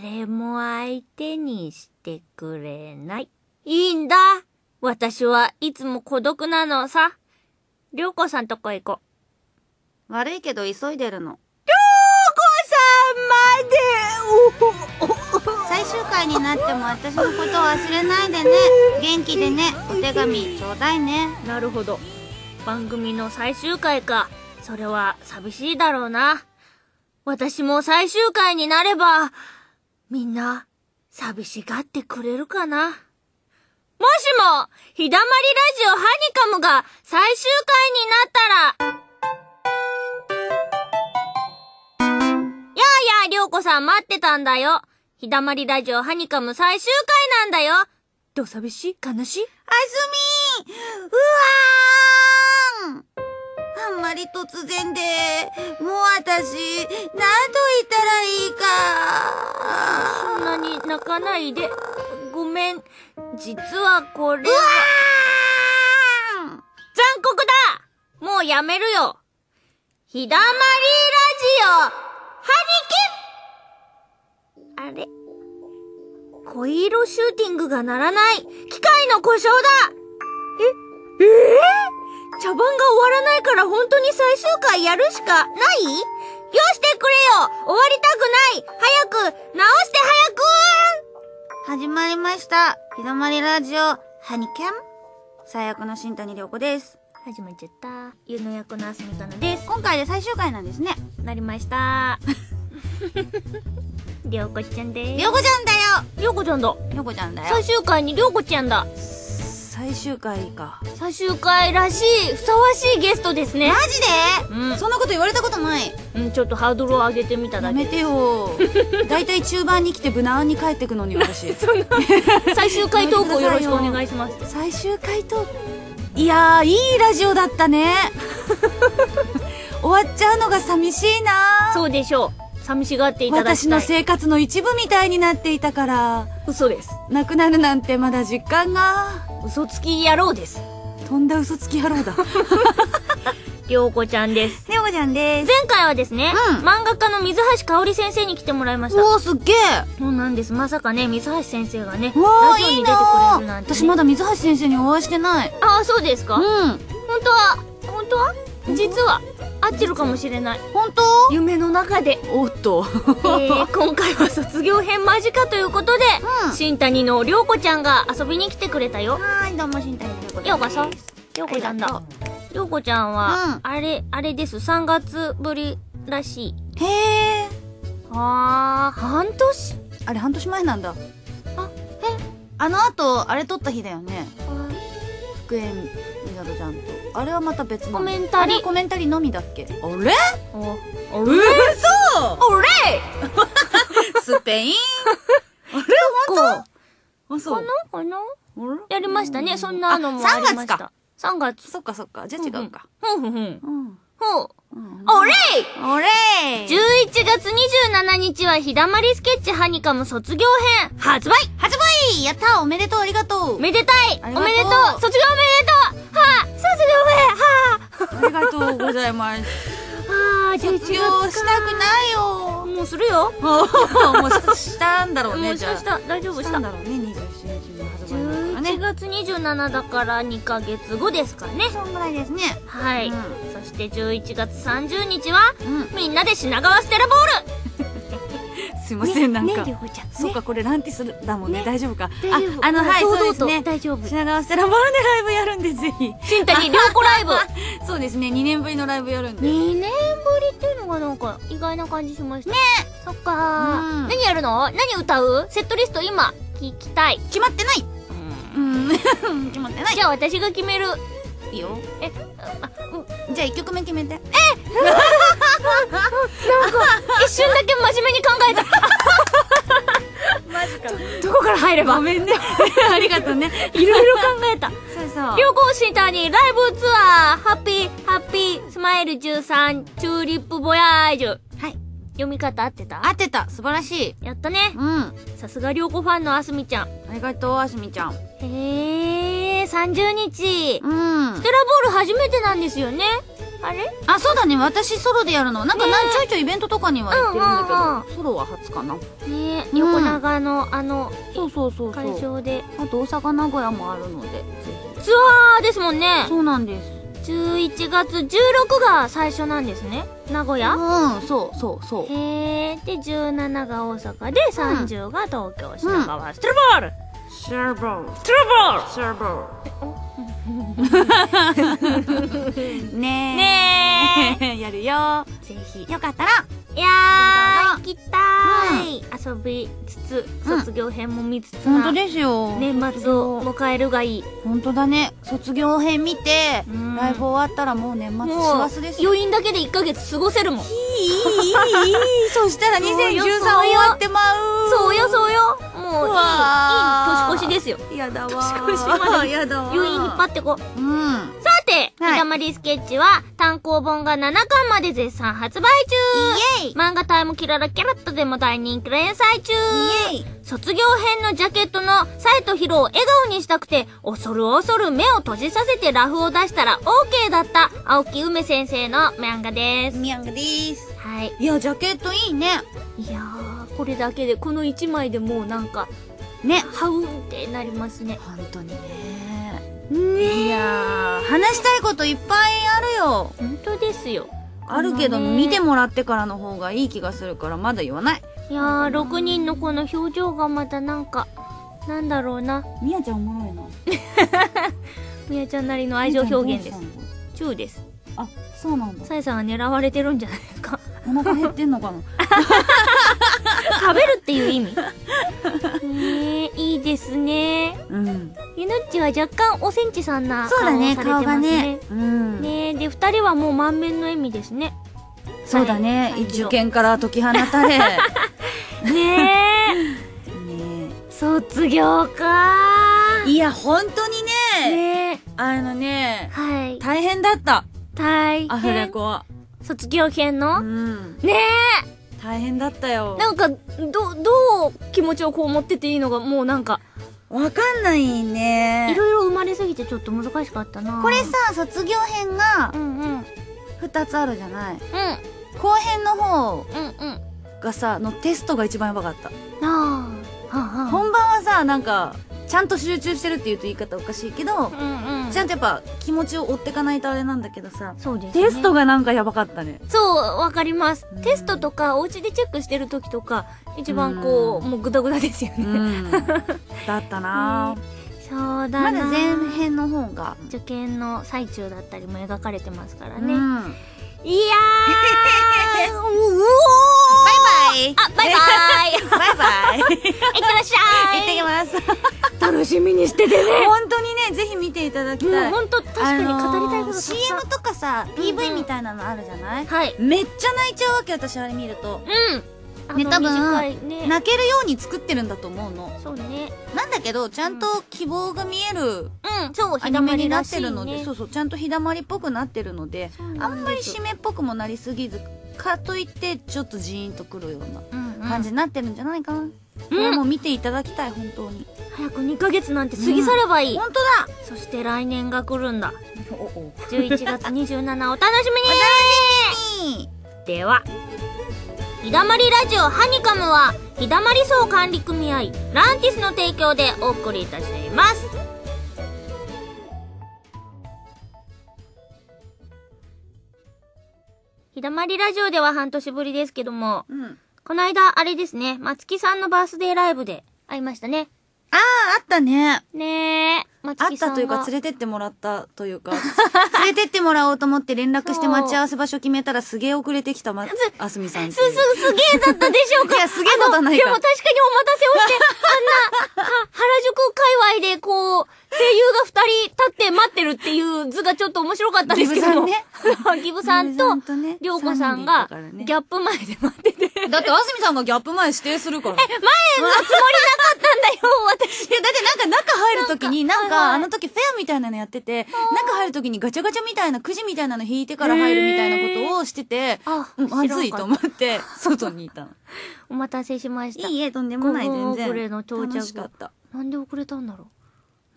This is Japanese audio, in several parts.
誰も相手にしてくれない。いいんだ私はいつも孤独なのさ。りょうこさんとこ行こう。悪いけど急いでるの。りょうこさんまで最終回になっても私のことを忘れないでね。元気でね。お手紙ちょうだいね。なるほど。番組の最終回か。それは寂しいだろうな。私も最終回になれば、みんな、寂しがってくれるかなもしも、ひだまりラジオハニカムが最終回になったら、やあやあ、りょうこさん待ってたんだよ。ひだまりラジオハニカム最終回なんだよ。どう寂しい悲しいあすみーうわーんあんまり突然で、もう私、何度と言ったらいいか。そんなに泣かないで。ごめん。実はこれは。うわー残酷だもうやめるよひだまりラジオ、ハリケンあれ恋色シューティングが鳴らない機械の故障だええー茶番が終わらないから本当に最終回やるしかないよしてくれよ終わりたくない早く直して早く始まりました。ひだまりラジオ、ハニキャン。最悪の新谷涼子です。始まっちゃった。ゆの役のあすみかなです。今回で最終回なんですね。なりました。りょうこちゃんです。りょうこちゃんだよりょうこちゃんだ。りょうこちゃんだよ。最終回にりょうこちゃんだ。最終回か最終回らしいふさわしいゲストですねマジで、うん、そんなこと言われたことないうんちょっとハードルを上げてみただけやめてよ 大体中盤に来て無難に帰ってくのに私最終回トークをよろしくお願いします 最終回トークいやいいラジオだったね 終わっちゃうのが寂しいなそうでしょう寂しがっていただきたい私の生活の一部みたいになっていたから嘘ですなくなるなんてまだ実感が嘘つき野郎ですとんだ嘘つき野郎だ涼 子うこちゃんです。涼子うこちゃんです。前回はですね、うん、漫画家の水橋かおり先生に来てもらいました。おおすっげえそうなんです。まさかね、水橋先生がね、ラジオに出てくれるなんて、ねい私まだ水橋先生にお会いしてない。ああ、そうですかうん。本当は、本当は実は、合ってるかもしれない本当夢の中でおっと、えー、今回は卒業編間近ということで、うん、新谷の涼子ちゃんが遊びに来てくれたよはいどうも新谷涼子ですようこそ涼子ちゃんだ涼子ちゃんは、うん、あれあれです3月ぶりらしいへえはあ半年あれ半年前なんだあえあのあとあれ撮った日だよね復縁などちゃんとあれはまた別のコメンタリーコメンタリーのみだっけあれあれうそあれ スペインあれ本当あ、そう。かなかなやりましたね。そんなのもありました。3月か。3月。そっかそっか。じゃあ違うか。ふんふんふん。ほう。おれいおれい !11 月27日は日だまりスケッチハニカム卒業編発売発売やったおめでとうありがとうめでたいおめでとう卒業おめでとうはあ卒業おめではあ ありがとうございます。は あ、11卒業したくないよもうするよ もうしたんだろうね、じゃあ。した、大丈夫した。したんだろうね、27日の発売。8月27だから2か月後ですかね。そんぐらいですね。はい。うん、そして11月30日は、うん、みんなで品川ステラボール すいません、ね、なんか、ね、そうかこれランティスだもんね、ね、大丈夫かああのはいそうですね品川ステラボールでライブやるんでぜひ新谷涼子ライブ そうですね2年ぶりのライブやるんで2年ぶりっていうのがなんか意外な感じしましたねそっか、うん、何やるの何歌うセットリスト今聞きたい決まってないうん決ま ってないじゃあ私が決めるいいよえあじゃあ1曲目決めてえ なんか一瞬だけ真面目に考えた マジかどこから入ればごめんねありがとうねいろいろ考えたそうそう旅行シータにライブツアーハッピーハッピースマイル13チューリップボヤージュはい読み方合ってた合ってた素晴らしいやったねうんさすが良子ファンのあすみちゃんありがとうあすみちゃんへえ、30日。うん。ステラボール初めてなんですよね。あれあ、そうだね。私ソロでやるの。なんかな、ね、ちょいちょいイベントとかには行ってるんだけど、うんうんうん、ソロは初かな。ね横長の、あの、そうそうそう会場で。あと大阪、名古屋もあるので、ツアーですもんね。そうなんです。11月16が最初なんですね名古屋うんそうそうそうへえで17が大阪で30が東京品川、うん、ステラボール、シャーボートゥルボーシャーボーねえねえやるよぜひよかったらいやー行きたい、遊びつつ卒業編も見つつ本当ですよ年末を迎えるがいい本当だね卒業編見て、うんライブ終わったらもう年末しますですよ余韻だけで1ヶ月過ごせるもんいいいいいいいい そしたら2013終わってまうそうよそうよもういいいい年越しですよやだわ年越しまでやだわ余韻引っ張ってこううんさて、ひいだまりスケッチは単行本が7巻まで絶賛発売中イエイ漫画タイムキララキャラットでも大人気連載中イイ卒業編のジャケットのサイトヒロを笑顔にしたくて、恐る恐る目を閉じさせてラフを出したら OK だった青木梅先生の漫画です。漫画です。はい。いや、ジャケットいいね。いやー、これだけで、この1枚でもうなんか、ね、ハウンってなりますね。本当にね。ねいやー、話したいこといっぱいあるよ。本当ですよ。あるけど、見てもらってからの方がいい気がするから、まだ言わない。いやー、6人のこの表情がまたなんか、なんだろうな。みやちゃんおもろいな。みやちゃんなりの愛情表現です。チューです。あ、そうなんだ。さえさんが狙われてるんじゃないか。お腹減ってんのかな 食べるっていう意味。ねいいですね。うん。ゆっちは若干おせんちさんな顔をされてますね。そうだね、顔はね。うん。ねで、二人はもう満面の笑みですね。そうだね、受験から解き放たれ。ねえ。卒業かいや、本当にね。ねあのね、はい。大変だった。大変。アフレコは。卒業編の、うん、ねえ大変だったよなんかどどう気持ちをこう持ってていいのがもうなんかわかんないねいろいろ生まれすぎてちょっと難しかったなこれさ卒業編が2つあるじゃない、うん、後編の方がさのテストが一番やばかったなあ本番はさなんかちゃんと集中してるっていうと言い方おかしいけど、うんうん、ちゃんとやっぱ気持ちを追ってかないとあれなんだけどさ、そうです、ね、テストがなんかやばかったね。そう、わかります。テストとか、お家でチェックしてる時とか、一番こう、うもうグダグダですよね。だったなぁ。そうだまだ前編の方が受験の最中だったりも描かれてますからね、うん、いやー バイバイあバイバイ バイバイい ってらっしゃいいってきます楽しみにしててね本当にねぜひ見ていただきたい、うん、本当確かに語りたいことあのー、CM とかさ PV みたいなのあるじゃない、はい、めっちゃ泣いちゃうわけ私あれ見るとうんね、多分、ね、泣けるように作ってるんだと思うのそうねなんだけどちゃんと希望が見える、うん、アニメになってるので、ね、そうそうちゃんと日だまりっぽくなってるのであんまり締めっぽくもなりすぎずかといってちょっとジーンとくるような感じになってるんじゃないかな、うんうんこれも見ていただきたい本当に早く2か月なんて過ぎ去ればいい、本当だそして来年が来るんだおお11月27お楽しみにでは陽だまりラジオハニカムは陽だまり層管理組合ランティスの提供でお送りいたします陽だまりラジオでは半年ぶりですけども、うんこの間、あれですね、松木さんのバースデーライブで会いましたね。ああ、あったね。ねえ。あったというか連れてってもらったというか 連れてってもらおうと思って連絡して待ち合わせ場所決めたらすげえ遅れてきたま、あすみさんす、す、すげえだったでしょうか いや、すげえだったないかでも確かにお待たせをして、あんな、原宿界隈でこう、声優が二人立って待ってるっていう図がちょっと面白かったんですけどギブさんね。ギブさんと、りょうこさんが、ギャップ前で待ってて。だって、あすみさんがギャップ前指定するから。え、前のつもりなかったんだよ、私。いや、だってなんか中入るときに、なんか、あの時フェアみたいなのやってて、中入る時にガチャガチャみたいな、くじみたいなの引いてから入るみたいなことをしてて、まずいと思って、外にいたの。お待たせしました。いいえ、とんでもない、全然。遅れの到着。かった。なんで遅れたんだろ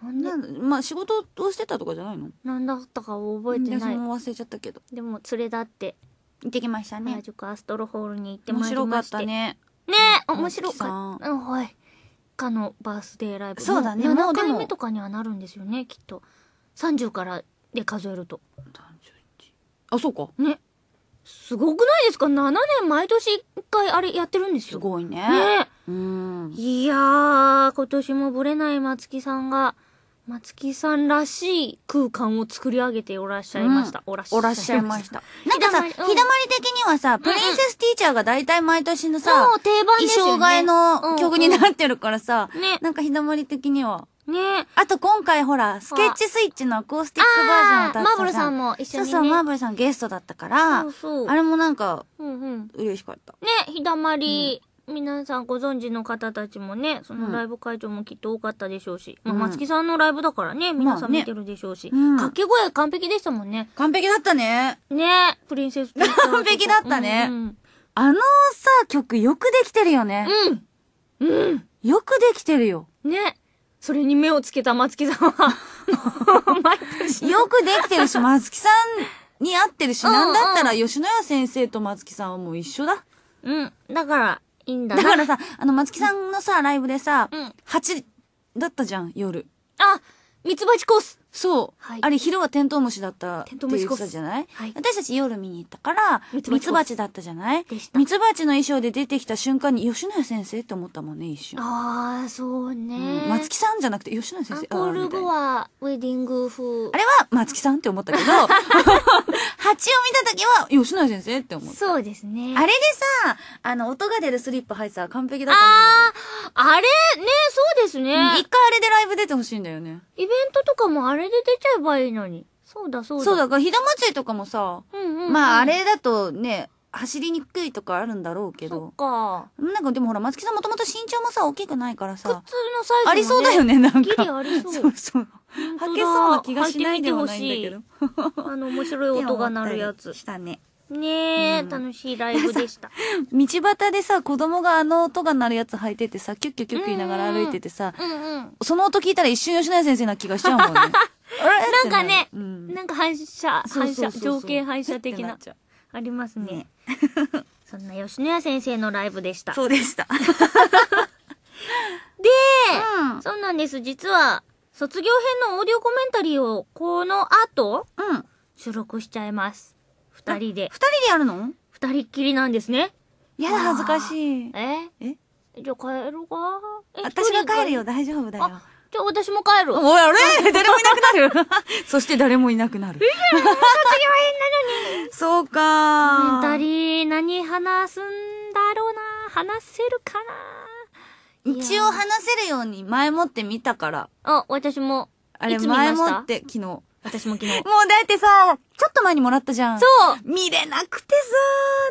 う。なんでまあ仕事をしてたとかじゃないのなんだったか覚えてない。も忘れちゃったけど。でも連れだって。行ってきましたね。原アストロホールに行ってまして。面白かったね。ね面白かった。うん、はい。かのバースデーライブそうだねもう7回目とかにはなるんですよねきっと30からで数えるとあそうかねすごくないですか ?7 年毎年1回あれやってるんですよすごいねねうんいやー、今年もブレない松木さんが松木さんらしい空間を作り上げておらっしゃいました。うん、おらっしゃいました。いました なんかさ、日だまり的にはさ、プリンセスティーチャーが大体毎年のさ、うん、定番衣装替えの曲になってるからさ、うんうん、ね、なんか日だまり的には。ねあと今回ほら、スケッチスイッチのアコースティックバージョンったマーブルさんも一緒に、ね、そうそう、マーブルさんゲストだったから、そうそうあれもなんか、うんうん、嬉しかった。ね、日だまり、皆さんご存知の方たちもね、そのライブ会場もきっと多かったでしょうし、うん、まあ、松木さんのライブだからね、皆さん見てるでしょうし、掛、まあねうん、け声完璧でしたもんね。完璧だったね。ねプリンセス完璧だったね、うんうん。あのさ、曲よくできてるよね。うん。うん。よくできてるよ。ね。それに目をつけた松木さんは よくできてるし、松木さんに合ってるし、うんうん、なんだったら吉野家先生と松木さんはもう一緒だ。うん。だから、いいんだだからさ、あの、松木さんのさ、ライブでさ、うん8だったじゃん、夜。あ、ミツバチコース。そう、はいあれ昼はテントウムシだったテントウムシコースたじゃない、はい私たち夜見に行ったからミツバチだったじゃないでしたミツバチの衣装で出てきた瞬間に吉野家先生って思ったもんね一瞬、ああそうね、うん松木さんじゃなくて吉野家先ア生ンコール後ア、はウェディング風あれは松木さんって思ったけど 蜂を見た時は吉野家先生って思ったそうですねあれでさ、あの、音が出るスリップ入ってたら完璧だと思ああれねそうですねうん一回あれでライブ出てほしいんだよね。イベントとかもあれれで出ちゃえばいいのに。そうだそうだ。そうだから、ひだまりとかもさ、うんうん、まああれだとね、走りにくいとかあるんだろうけど。そっか。なんかでもほら、松木さんもともと身長もさ、大きくないからさ。普通のサイズ、ね、ありそうだよね、なんか。ギリありそう。そうそう。はけそうな気がしないでもないんだけど。あの、面白い音が鳴るやつ。したね。ねえ、うん、楽しいライブでした。道端でさ、子供があの音が鳴るやつ履いててさ、キュッキュッキュッ言いながら歩いててさ、うんうん、その音聞いたら一瞬吉野家先生な気がしちゃうもんね。なんかね、うん、なんか反射、反射、情景反射的な、ありますね。ねそんな吉野家先生のライブでした。そうでした。で、うん、そうなんです。実は、卒業編のオーディオコメンタリーを、この後、うん、収録しちゃいます。二人で。二人でやるの二人っきりなんですね。やだ、恥ずかしい。ええじゃあ帰ろうか。私が帰るよ、大丈夫だよ。じゃあ私も帰る。おい、あ れ誰もいなくなる そして誰もいなくなる。いや、卒業編なのに。そうか二人、何話すんだろうな。話せるかな。一応話せるように前もって見たから。あ、私も。あれ、前もって昨日。私も昨日。もうだってさ、ちょっと前にもらったじゃん。そう。見れなくて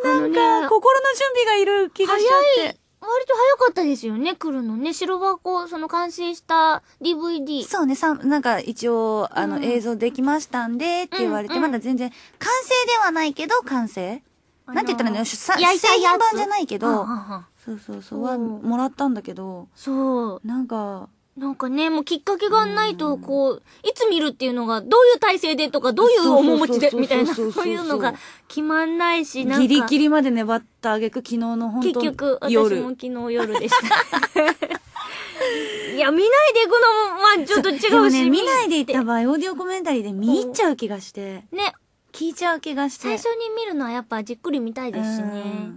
さ、なんか、心の準備がいる気がしちゃって。早い割と早かったですよね、来るのね。白箱、その完成した DVD。そうね、さ、なんか一応、あの、映像できましたんで、って言われて、うんうん、まだ全然、完成ではないけど、完成、なんて言ったらね、さ製品版じゃないけど、そうそうそう、は、もらったんだけど、そう。なんか、なんかね、もうきっかけがないと、こう、いつ見るっていうのが、どういう体勢でとか、どういう面持ちで、みたいな、そういうのが決まんないし、なんか。ギリギリまで粘ったあげく、昨日の本当結局、私も昨日夜でした。いや、見ないでいくのも、まあちょっと違うし。ね、見ないでいった場合、オーディオコメンタリーで見入っちゃう気がして。ね。聞いちゃう気がして。最初に見るのはやっぱじっくり見たいですしね。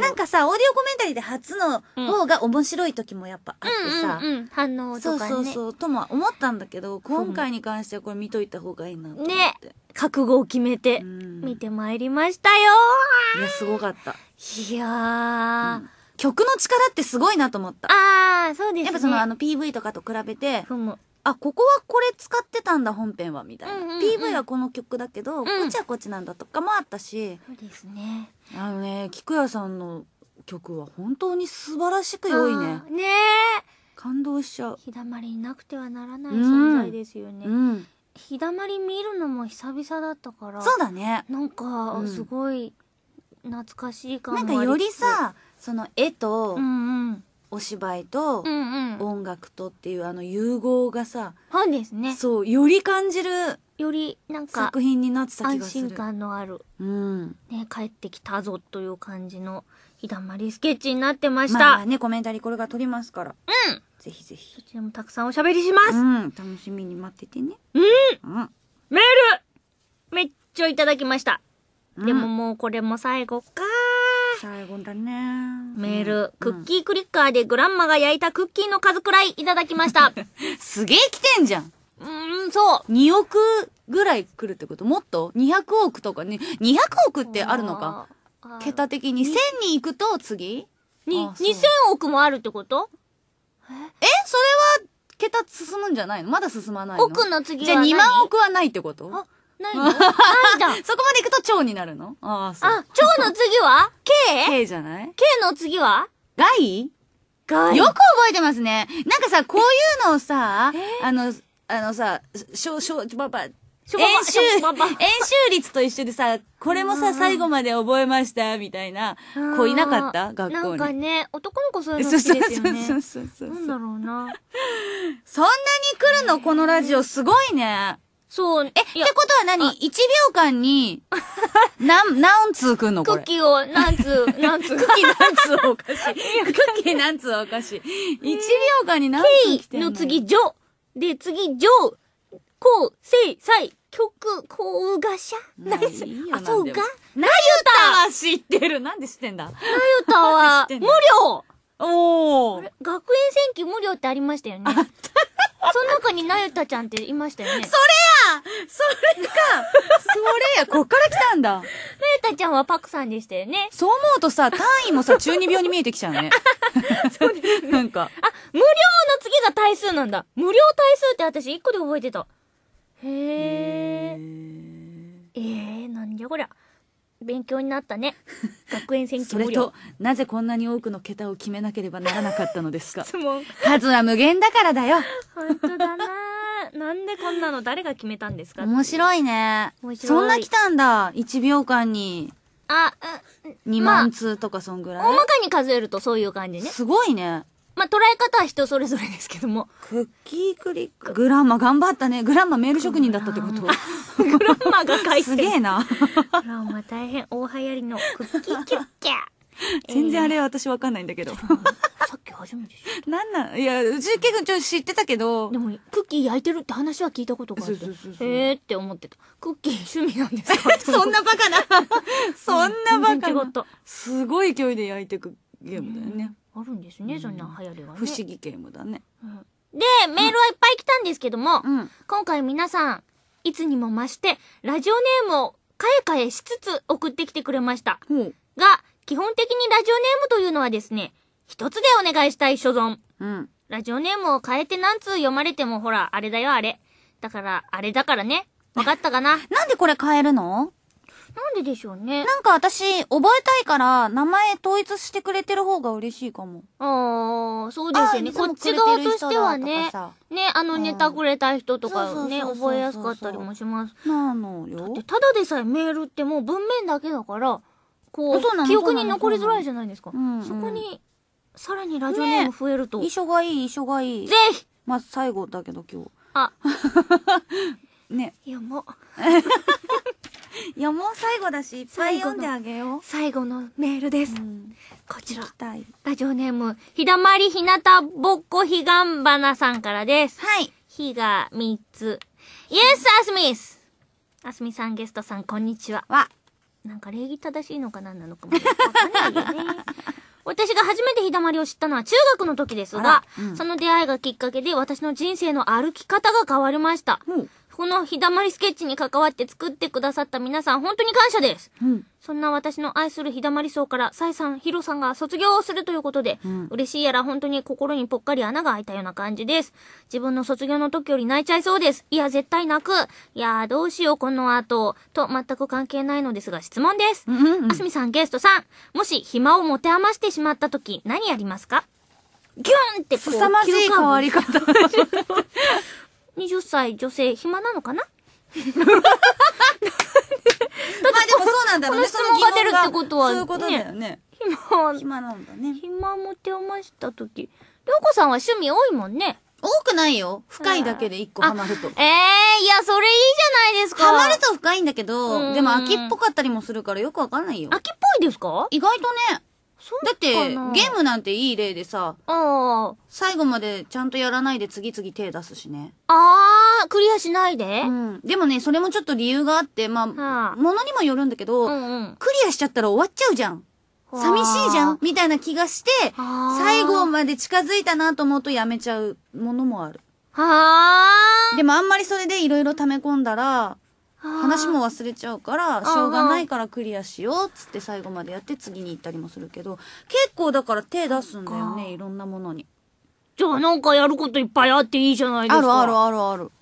なんかさ、オーディオコメンタリーで初の方が面白い時もやっぱあってさ、うんうんうん反応とかね。そうそうそう、とも思ったんだけど、今回に関してはこれ見といた方がいいなと思って。ね覚悟を決めて、見てまいりましたよいや、すごかった。いやー。うん曲の力ってすごいなと思った。ああ、そうですね。やっぱそのあの PV とかと比べて、あ、ここはこれ使ってたんだ、本編は、みたいな、PV はこの曲だけど、こっちはこっちなんだとかもあったし。そうですね。あのね菊谷さんの曲は本当に素晴らしく良いねね感動しちゃう日だまりいなくてはならない存在ですよね、うん、うん、日だまり見るのも久々だったからそうだねなんか、すごい懐かしい感なんかよりさその絵と、うんうんお芝居と音楽とっていうあの融合がさ、そう、ね、より感じるよりなんか作品になってた安心感のある、うんね、帰ってきたぞという感じの日だまりスケッチになってました、まあ、ねコメンタリーこれが撮りますからうんぜひぜひそちらもたくさんおしゃべりします、うん、楽しみに待っててねうん、うん、メールめっちゃいただきました、うん、でももうこれも最後か最後だねメール、うん、クッキークリッカーでグランマが焼いたクッキーの数くらいいただきました すげえ来てんじゃんうん、そう、2億ぐらい来るってこともっと ?200 億とかね、200億ってあるのか。桁的に。1000に行くと次に、2000億もあるってことえそれは、桁進むんじゃないのまだ進まないの億の次はじゃあ2万億はないってことあ、ないの ないそこまで行くと超になるのああ、そう。あ、超の次は ?K? K じゃない ?K の次は外外よく覚えてますね。なんかさ、こういうのをさ、あの、あのさ、しょ、しょ、ばば、演習、演習率と一緒でさ、これもさ、最後まで覚えました、みたいな子いなかった学校に。なんかね、男の子そういうの好きですよね。そうそうそうそうなんだろうな。そんなに来るのこのラジオ、すごいね。そう。え、ってことは何 ?1 秒間に、なん、何通くんのこれ。クッキーを何通、何通。クッキー何通おかしい。クッキー何通おかしい。1秒間に何通来てんのの次、ジョ。で、次、上、こう、せい、さい、曲、こうがしゃ。ナイス。あ、そうかなゆたは知ってる。なんで知ってんだなゆたは、無料おお。学園戦記無料ってありましたよね。あったその中になゆたちゃんっていましたよね。それやそれかそれや、こっから来たんだ。なゆたちゃんはパクさんでしたよね。そう思うとさ、単位もさ、中二病に見えてきちゃうね。そうです、ね、なんか。あ、無料の次が対数なんだ。無料対数って私一個で覚えてた。へえ。ー。えー、なんじゃこりゃ。勉強になったね 学園選そ挙れとなぜこんなに多くの桁を決めなければならなかったのですか質問数は無限だからだよ本当だななんでこんなの誰が決めたんですか面白いね面白いそんな来たんだ1秒間にあ、うん、2万通とかそんぐらい、大まかに数えるとそういう感じねすごいねまあ、捉え方は人それぞれですけども。クッキークリック。グランマ頑張ったね。グランマメール職人だったってこと。グランマが書いてる。すげえな。グランマ大変大流行りのクッキーキュッキャ。全然あれ私わかんないんだけど。えー、さっき初めて知った。なんなんいや、うち結構ちょっと知ってたけど。でも、クッキー焼いてるって話は聞いたことがある。ええって思ってた。クッキー趣味なんですか そんなバカな。そんなバカな。すごい勢いで焼いてくゲームだよね。うんあるんですね、そんな流行りはね。不思議ゲームだね。で、メールはいっぱい来たんですけども、うん、今回皆さん、いつにも増して、ラジオネームをかえかえしつつ送ってきてくれました。うん、が、基本的にラジオネームというのはですね、一つでお願いしたい所存。うん、ラジオネームを変えて何通読まれてもほら、あれだよあれ。だから、あれだからね。わかったかな。なんでこれ変えるのなんででしょうね。なんか私、覚えたいから、名前統一してくれてる方が嬉しいかも。ああ、そうですよね。こっち側としてはね、ね、あのネタくれた人とかね、覚えやすかったりもします。なのよ。だって、ただでさえメールってもう文面だけだから、こう、記憶に残りづらいじゃないですか。そこに、さらにラジオネーム増えると。一緒がいい、一緒がいい。ぜひまあ、最後だけど今日。あ。ね。やば。いやもう最後だしいっぱい読んであげよう最後のメールです、うん、こちらラジオネームひだまりひなたぼっこひがんばなさんからですはいひが3つイエスアスミスアスミさんゲストさんこんにちはわなんか礼儀正しいのか何なのかもわかんないよね 私が初めて日だまりを知ったのは中学の時ですが、うん、その出会いがきっかけで私の人生の歩き方が変わりました。うん、この日だまりスケッチに関わって作ってくださった皆さん、本当に感謝です。うん、そんな私の愛する日だまり層から、サイさん、ヒロさんが卒業をするということで、うん、嬉しいやら本当に心にぽっかり穴が開いたような感じです。自分の卒業の時より泣いちゃいそうです。いや、絶対泣く。いやー、どうしよう、この後。と、全く関係ないのですが、質問です。あすみさん、ゲストさん。もし、暇を持て余してしまった時、何やりますかギュンってこう、凄まじい変わり方。20歳女性暇なのかな まあでもそうなんだろうね。質問が出るってことは、そういうことだよね。暇。暇なんだね。暇持て余したとき。りょうこさんは趣味多いもんね。多くないよ。深いだけで一個ハマると。ええー、いや、それいいじゃないですか。ハマると深いんだけど、でも秋っぽかったりもするからよくわかんないよ。秋っぽいですか意外とね。だって、ゲームなんていい例でさ、最後までちゃんとやらないで次々手出すしね。ああ、クリアしないで、うん。でもね、それもちょっと理由があって、まはあものにもよるんだけど、うんうん。クリアしちゃったら終わっちゃうじゃん。寂しいじゃんみたいな気がして、最後まで近づいたなと思うとやめちゃうものもある。はあ。でもあんまりそれでいろいろ溜め込んだら、話も忘れちゃうからしょうがないからクリアしようっつって最後までやって次に行ったりもするけど結構だから手出すんだよねいろんなものにじゃあなんかやることいっぱいあっていいじゃないですかあるあるあるある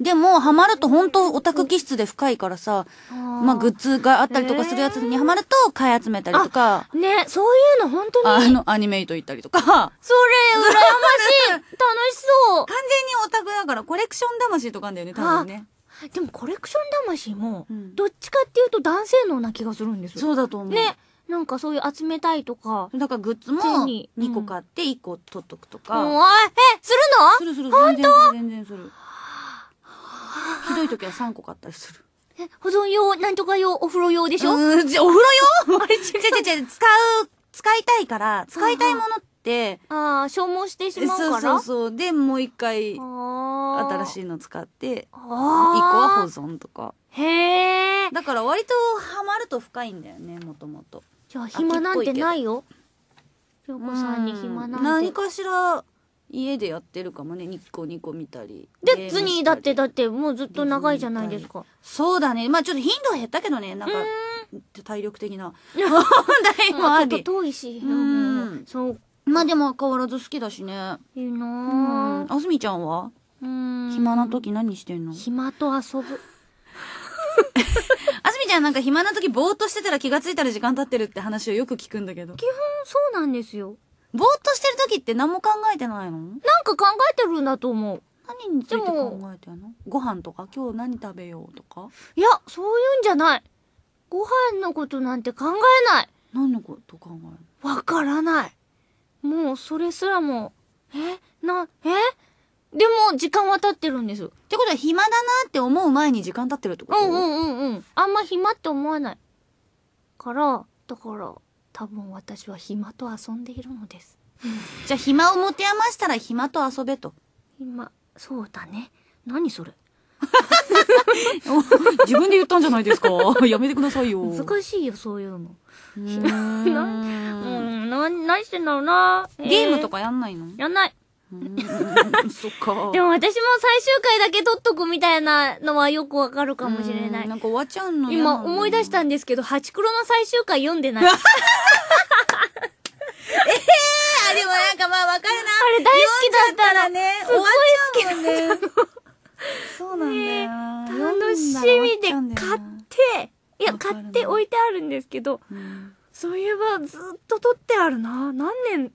でもハマると本当オタク気質で深いからさまあグッズがあったりとかするやつにハマると買い集めたりとかねそういうの本当にあのアニメイト行ったりとかそれ羨ましい 楽しそう完全にオタクだからコレクション魂とかあんだよね多分ねでもコレクション魂も、どっちかっていうと男性能な気がするんですよ。そうだと思う。ね。なんかそういう集めたいとか。だからグッズも2個買って1個取っとくとか。うん、え、するのするする。本当全然する。ひどい時は3個買ったりする。え、保存用、なんとか用、お風呂用でしょうん、お風呂用 あれ違う。違う違う、使う、使いたいから、使いたいものって、てああ消耗してしまうからそうそうそうでもう一回新しいの使って一個は保存とかへえだから割とハマると深いんだよねもともとじゃあ暇なんてないよ京子さんに暇なんて何かしら家でやってるかもねニッコニコ見たりで、ッズニーだってだってもうずっと長いじゃないですかそうだねまあちょっと頻度は減ったけどねなんか体力的な 問題もあり遠いしうんそうまあでも変わらず好きだしね。いいなぁ。あすみちゃんはうん。暇な時何してんの暇と遊ぶ。あすみちゃんなんか暇な時ぼーっとしてたら気がついたら時間経ってるって話をよく聞くんだけど。基本そうなんですよ。ぼーっとしてる時って何も考えてないのなんか考えてるんだと思う。何について考えてんのご飯とか今日何食べようとかいや、そういうんじゃない。ご飯のことなんて考えない。何のこと考えるのわからない。もうそれすらも、えな、えでも時間は経ってるんです。ってことは暇だなって思う前に時間経ってるってことうんうんうんうん。あんま暇って思わない。から、だから、多分私は暇と遊んでいるのです。じゃあ暇を持て余したら暇と遊べと。暇、そうだね。何それ。自分で言ったんじゃないですか。やめてくださいよ。難しいよ、そういうの。うな、な、何してんだろうな。ゲームとかやんないの、やんない。そっか。でも私も最終回だけ撮っとくみたいなのはよくわかるかもしれない。なんか終わっちゃうの今思い出したんですけど、ハチクロの最終回読んでない。えぇ、ー、あ、でもなんかまあわかるな。あれ大好きだったらね、すごい好きだった。そうなんだよ、ね、楽しみで買って、いや、買って置いてあるんですけど、うん、そういえばずっと撮ってあるな。何年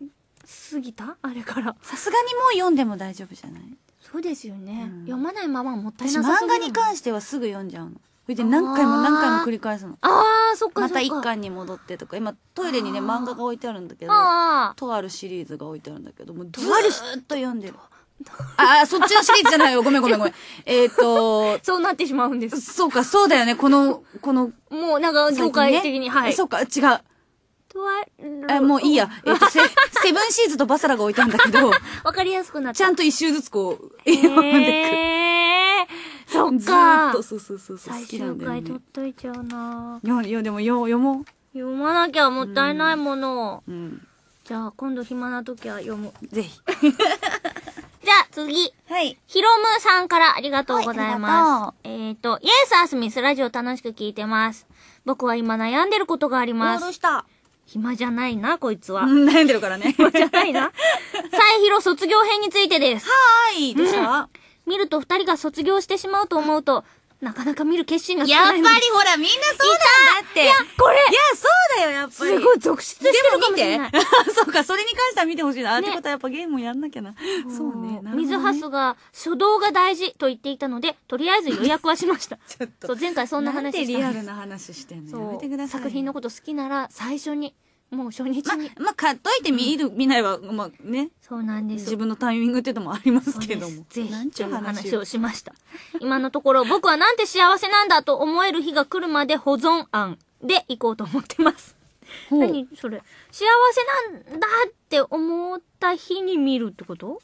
過ぎたあれから。さすがにもう読んでも大丈夫じゃないそうですよね、うん、読まないままもったいなさそう漫画に関してはすぐ読んじゃうの。それで何回も何回も繰り返すの。ああ、そっかまた一巻に戻ってとか、今トイレにね漫画が置いてあるんだけど、とあるシリーズが置いてあるんだけど、もうずっと読んでる。あ、そっちのシリーズじゃないよ。ごめんごめんごめん。えっと、そうなってしまうんです。そうか、そうだよね。この、この、もうなんか、境界的に、はい。そうか、違う。あもういいや。えっ、と セ、ブンシーズとバサラが置いたんだけど。わかりやすくなった。ちゃんと一周ずつこう、ええー、そっか。ずっと、そうそうそうそう。最終回取っといちゃうなよ、よ、でもよ、読もう。読まなきゃもったいないものを。うん。じゃあ、今度暇な時は読む。ぜひ。じゃあ次。はい。ひろむさんからありがとうございます。はい、えっ、ー、と、イエス・アスミスラジオ楽しく聞いてます。僕は今悩んでることがあります。どうした。暇じゃないな、こいつは。悩んでるからね。暇じゃないな。再 広卒業編についてです。はーい。どうした、うん、見ると二人が卒業してしまうと思うと、なかなか見る決心がつかない。やっぱりほら、みんなそうだって。いや、これ。いや、そうだよ、やっぱり。すごい続出してるかもしれない。そうか、それに関しては見てほしいな。ね、ってことはやっぱゲームやんなきゃな。そうね。ね水はすが、初動が大事と言っていたので、とりあえず予約はしました。ちょっと。そう、前回そんな話して。リアルな話してんのやめてください。作品のこと好きなら、最初に。もう初日に。ま、まあ、買っといて見る、うん、見ないは、まあね。そうなんです。自分のタイミングってのもありますけども。ぜひ、ちゅう話をしました。今のところ、僕はなんて幸せなんだと思える日が来るまで保存案で行こうと思ってます。何それ。幸せなんだって思った日に見るってこと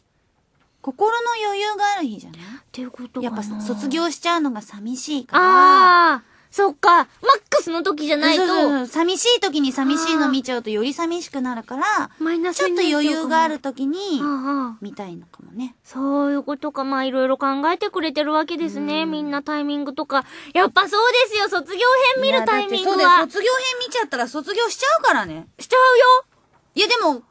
心の余裕がある日じゃないっていうことかやっぱ卒業しちゃうのが寂しいから。ああ。そっか、マックスの時じゃないと。そうそうそう寂しい時に寂しいの見ちゃうとより寂しくなるから、マイナスちょっと余裕がある時に、見たいのかもね。そういうことか、まあいろいろ考えてくれてるわけですね。みんなタイミングとか。やっぱそうですよ、卒業編見るタイミングは。そう卒業編見ちゃったら卒業しちゃうからね。しちゃうよ。いやでも、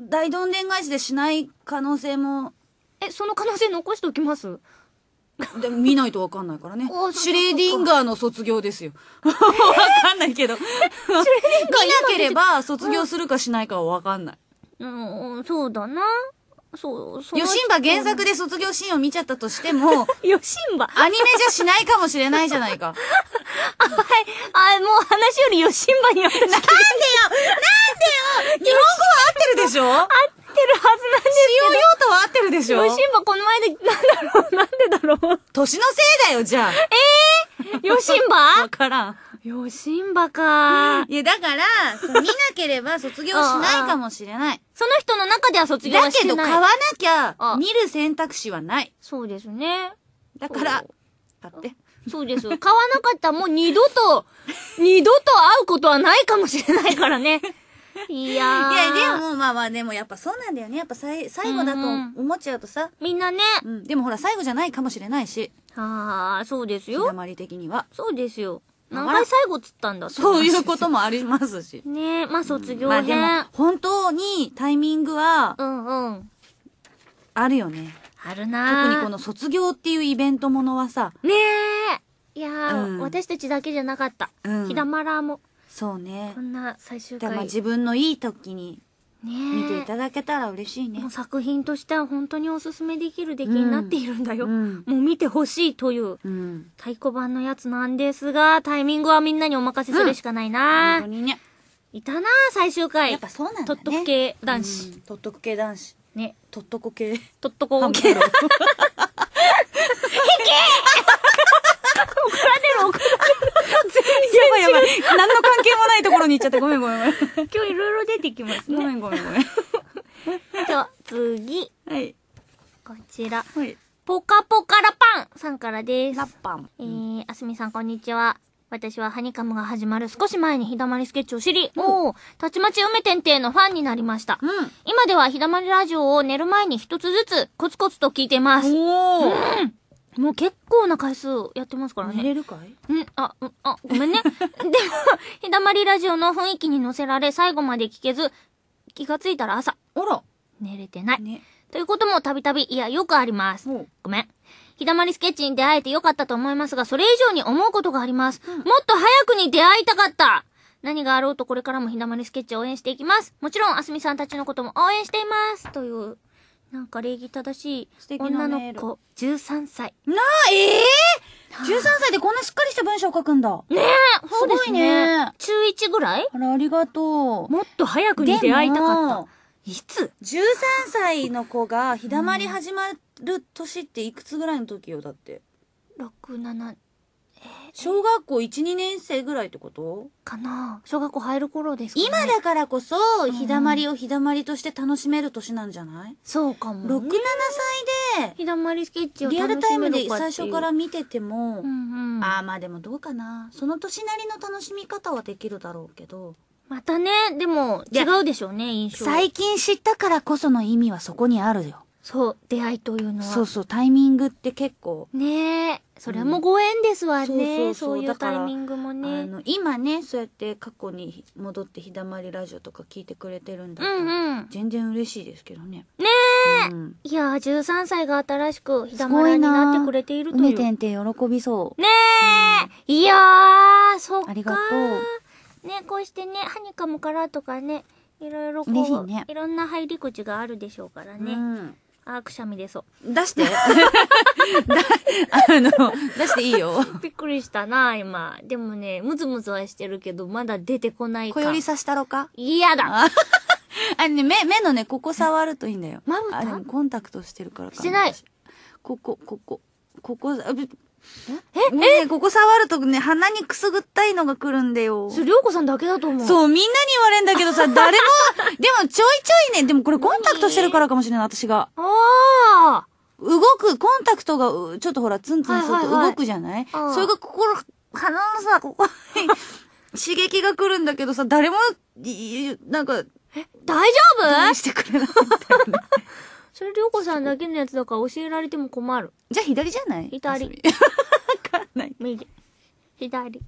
大どんでん返しでしない可能性も。え、その可能性残しておきます でも見ないと分かんないからね。シュレーディンガーの卒業ですよ。分かんないけど。見なければ卒業するかしないかは分かんない。うん、そうだな。そう、そう。ヨシンバ原作で卒業シーンを見ちゃったとしても、ヨシンバアニメじゃしないかもしれないじゃないか。は い。あ、もう話よりヨシンバになってなんでよなんでよ日本語は合ってるでしょ合っるはずなんですけど。使用用途は合ってるでしょ美んぼこの前で、なんだろう、なんでだろう。年のせいだよ、じゃあ。ええー、よしんばわからん。よしんばか。いや、だから、見なければ卒業しないかもしれない。その人の中では卒業はしない。だけど買わなきゃ、見る選択肢はない。そうですね。だから、買って。そうです。買わなかったらもう二度と、二度と会うことはないかもしれないからね。いやいや、でもまあまあ、でもやっぱそうなんだよね。やっぱさい最後だと思っちゃうとさ。みんなね。うん。でもほら、最後じゃないかもしれないし。ああ、そうですよ。まり的には。そうですよ。何回最後つったんだそういうこともありますし。ねえ、まあ卒業編。うん、まあでも、本当にタイミングは、うんうん。あるよね。あるな特にこの卒業っていうイベントものはさ。ねえいやー、うん、私たちだけじゃなかった。うん、ひだまらも。そうねこんな最終回だか自分のいい時にね、見ていただけたら嬉しいねもう作品としては本当におすすめできる出来になっているんだよ、うん、もう見てほしいという、うん、太鼓判のやつなんですがタイミングはみんなにお任せするしかないな、うん、本当にねいたな最終回やっぱそうなんだねとっとく系男子、とっとく系男子ねとっとこ系とっとこ系引け 怒られる怒られるやばいやばい。何の関係もないところに行っちゃって、ごめんごめんごめん。今日いろいろ出てきますね。ごめんごめんごめん。じゃあ、次。はい。こちら。はい。ポカポカラパンさんからです。ラパン。えー、あすみさんこんにちは。私はハニカムが始まる少し前にひだまりスケッチを知り、うん、おたちまち梅天帝のファンになりました。うん、今ではひだまりラジオを寝る前に一つずつコツコツと聞いてます。おー、うんもう結構な回数やってますからね。寝れるかいんあ、あ、ごめんね。でも、ひだまりラジオの雰囲気に乗せられ、最後まで聞けず、気がついたら朝。あら。寝れてない。ね、ということもたびたび、いや、よくあります。ごめん。ひだまりスケッチに出会えてよかったと思いますが、それ以上に思うことがあります。うん、もっと早くに出会いたかった何があろうとこれからもひだまりスケッチを応援していきます。もちろん、あすみさんたちのことも応援しています。という。なんか礼儀正しい女の子13歳。なあ、えぇ、ー、!13 歳でこんなしっかりした文章を書くんだ。ねえ、すごいね。中1ぐらいあら、ありがとう。もっと早くに出会いたかった。いつ ?13 歳の子が日だまり始まる年っていくつぐらいの時よ、だって。6、7、小学校1、2年生ぐらいってことかな小学校入る頃ですか、ね、今だからこそ、日だまりを日だまりとして楽しめる年なんじゃない、そうかも、ね。6、7歳で、日だまりスケッチをリアルタイムで最初から見てても、うんうん、ああ、まあでもどうかな。その年なりの楽しみ方はできるだろうけど。またね、でも違うでしょうね、印象。最近知ったからこその意味はそこにあるよ。そう、出会いというのは。そうそう、タイミングって結構。ねえ。それもご縁ですわね。そういうタイミングもね。あの今ね、そうやって過去に戻って日だまりラジオとか聞いてくれてるんだったら、うんうん、全然嬉しいですけどね。ねえ、うん、いやー、13歳が新しく日だまりになってくれているという。うてんてん喜びそう。ねえ、うん、いやー、そっかありがとう。ね、こうしてね、ハニカムからとかね、いろいろこう、ね、いろんな入り口があるでしょうからね。うんあくしゃみ出そう。出して あの、出していいよ。びっくりしたな、今。でもね、ムズムズはしてるけど、まだ出てこないか。小よりさしたろか嫌だあのね、目、目のね、ここ触るといいんだよ。まぶたあ、でもコンタクトしてるからかしてない。ここ、ここ、ここ、え、ねえ、ここ触るとね、鼻にくすぐったいのが来るんだよ。それ、りょうこさんだけだと思う。そう、みんなに言われんだけどさ、誰も、でもちょいちょいね、でもこれコンタクトしてるからかもしれない、私が。ああ。動く、コンタクトが、ちょっとほら、ツンツンすると動くじゃない,、それが心、鼻のさ、ここに、刺激が来るんだけどさ、誰も、なんか、え、大丈夫してくれなかったよね。それ、りょうこさんだけのやつだから教えられても困る。じゃあ左じゃない左。わかんない。右。左。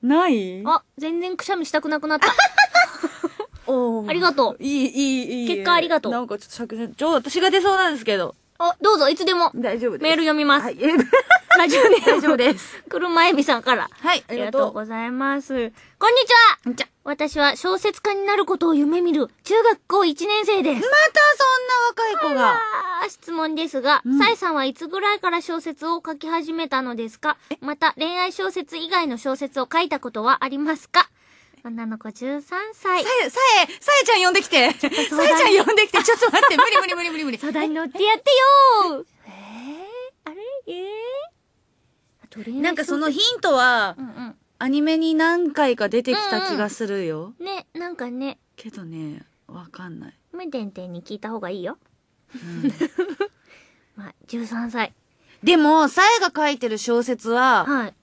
ないあ、全然くしゃみしたくなくなった。おありがとう。いい、いい、いい。結果ありがとう。なんかちょっと尺じちょ、私が出そうなんですけど。あ、どうぞ、いつでも。大丈夫です。メール読みます。はい。ラジオネーム。大丈夫です。車エビさんから。はい、ありがとうございます。こんにちはこんにちは。私は小説家になることを夢見る中学校1年生です。またそんな若い子が。質問ですが、うん、さんはいつぐらいから小説を書き始めたのですかまた恋愛小説以外の小説を書いたことはありますか女の子13歳。さえ、さえ、さえちゃん呼んできて。さえちゃん呼んできて。ちょっと待って。無理無理無理無理無理。相談に乗ってやってよえー、あれえー、なんかそのヒントは、うんうん、アニメに何回か出てきた気がするよ。うんうん、ね、なんかね。けどね、わかんない。無限点に聞いた方がいいよ。うん、まあ、13歳。でも、さえが書いてる小説は、はい。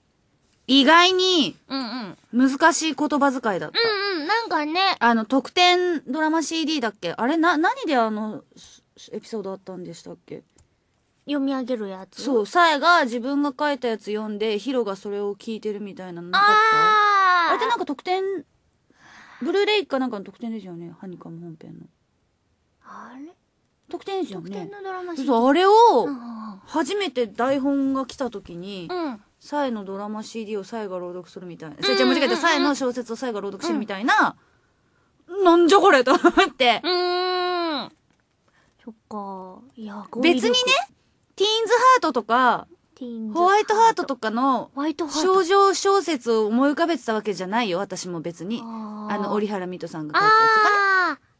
意外に、うんうん。難しい言葉遣いだった。うんうん、なんかね。あの、特典ドラマ CD だっけあれ、な、何であの、エピソードあったんでしたっけ読み上げるやつそう、さえが自分が書いたやつ読んで、ヒロがそれを聞いてるみたいなのなかったああれってなんか特典、ブルーレイかなんかの特典ですよね、ハニカム本編の。あれ特典ですよね。特典のドラマ CD。そう、あれを、初めて台本が来た時に、うんサイのドラマ CD をサイが朗読するみたいな。うんじゃ間違えた、サイの小説をサイが朗読するみたいな、なんじゃこれと思って。うん。そっか。いや、別にね、ティーンズハートとか、ホワイトハートとかの少女小説を思い浮かべてたわけじゃないよ、私も別に。あの、折原ミトさんが書いたとかね。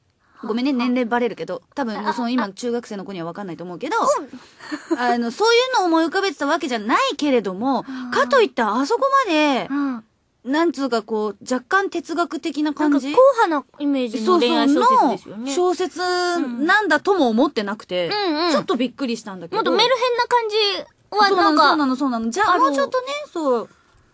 ごめんね、年齢バレるけど、多分、その今、中学生の子には分かんないと思うけど、あの、そういうのを思い浮かべてたわけじゃないけれども、かといったら、あそこまで、なんつうかこう、若干哲学的な感じ。なんか、硬派なイメージの恋愛小説ですよね。そうそう小説なんだとも思ってなくて、うんちょっとびっくりしたんだけど。もっとメルヘンな感じはなんか。そうなの、そうなの、そうなの。じゃあ、もうちょっとね、そう。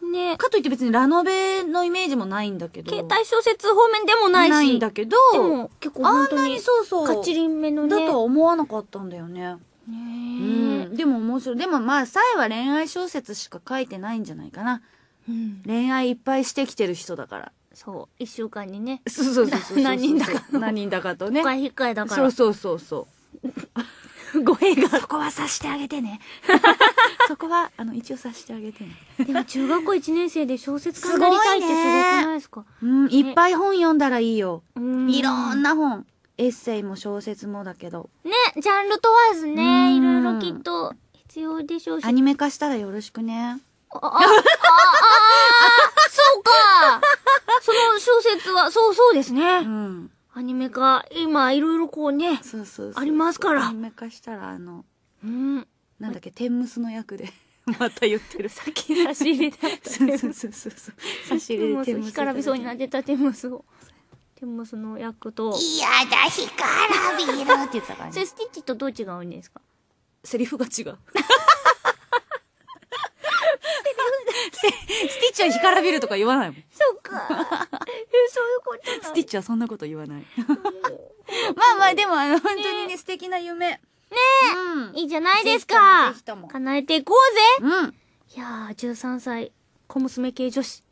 ねかといって別にラノベのイメージもないんだけど。携帯小説方面でもないし。ないんだけど、でも結構本当に。あんなにそうそう。カチリン目のね。だとは思わなかったんだよね。ねうん。でも面白い。でもまあ、サイは恋愛小説しか書いてないんじゃないかな。うん。恋愛いっぱいしてきてる人だから。そう。一週間にね。そうそうそうそう。何人だか。何人だかとね。回かえだから。そうそうそうそう。語弊が。そこは察してあげてね。そこは、あの、一応察してあげてね。でも中学校1年生で小説家になりたいってすごくないですかうん、いっぱい本読んだらいいよ。いろんな本。エッセイも小説もだけど。ね、ジャンル問わずね、いろいろきっと必要でしょうし。アニメ化したらよろしくね。あ、あ、あ、あ、そうか。その小説は、そうそうですね。うん。アニメ化、今いろいろこうね、そうそうありますから。アニメ化したら、あの、うん。なんだっけ、天むすの役で。また言ってる。先っ差し入れだった。そうそうそうそう。差し入れで。干からびそうになってた天むすを。天むすの役と。いやだ、干からびるって言ったからね。それスティッチとどう違うんですかセリフが違う。ティッチは干からびるとか言わないもん。そっか。え、そういうことスティッチはそんなこと言わない。まあまあ、でも、あの、本当にね、素敵な夢。ねえ、うん、いいじゃないですか。叶えていこうぜ。うん。いやー、13歳、小娘系女子。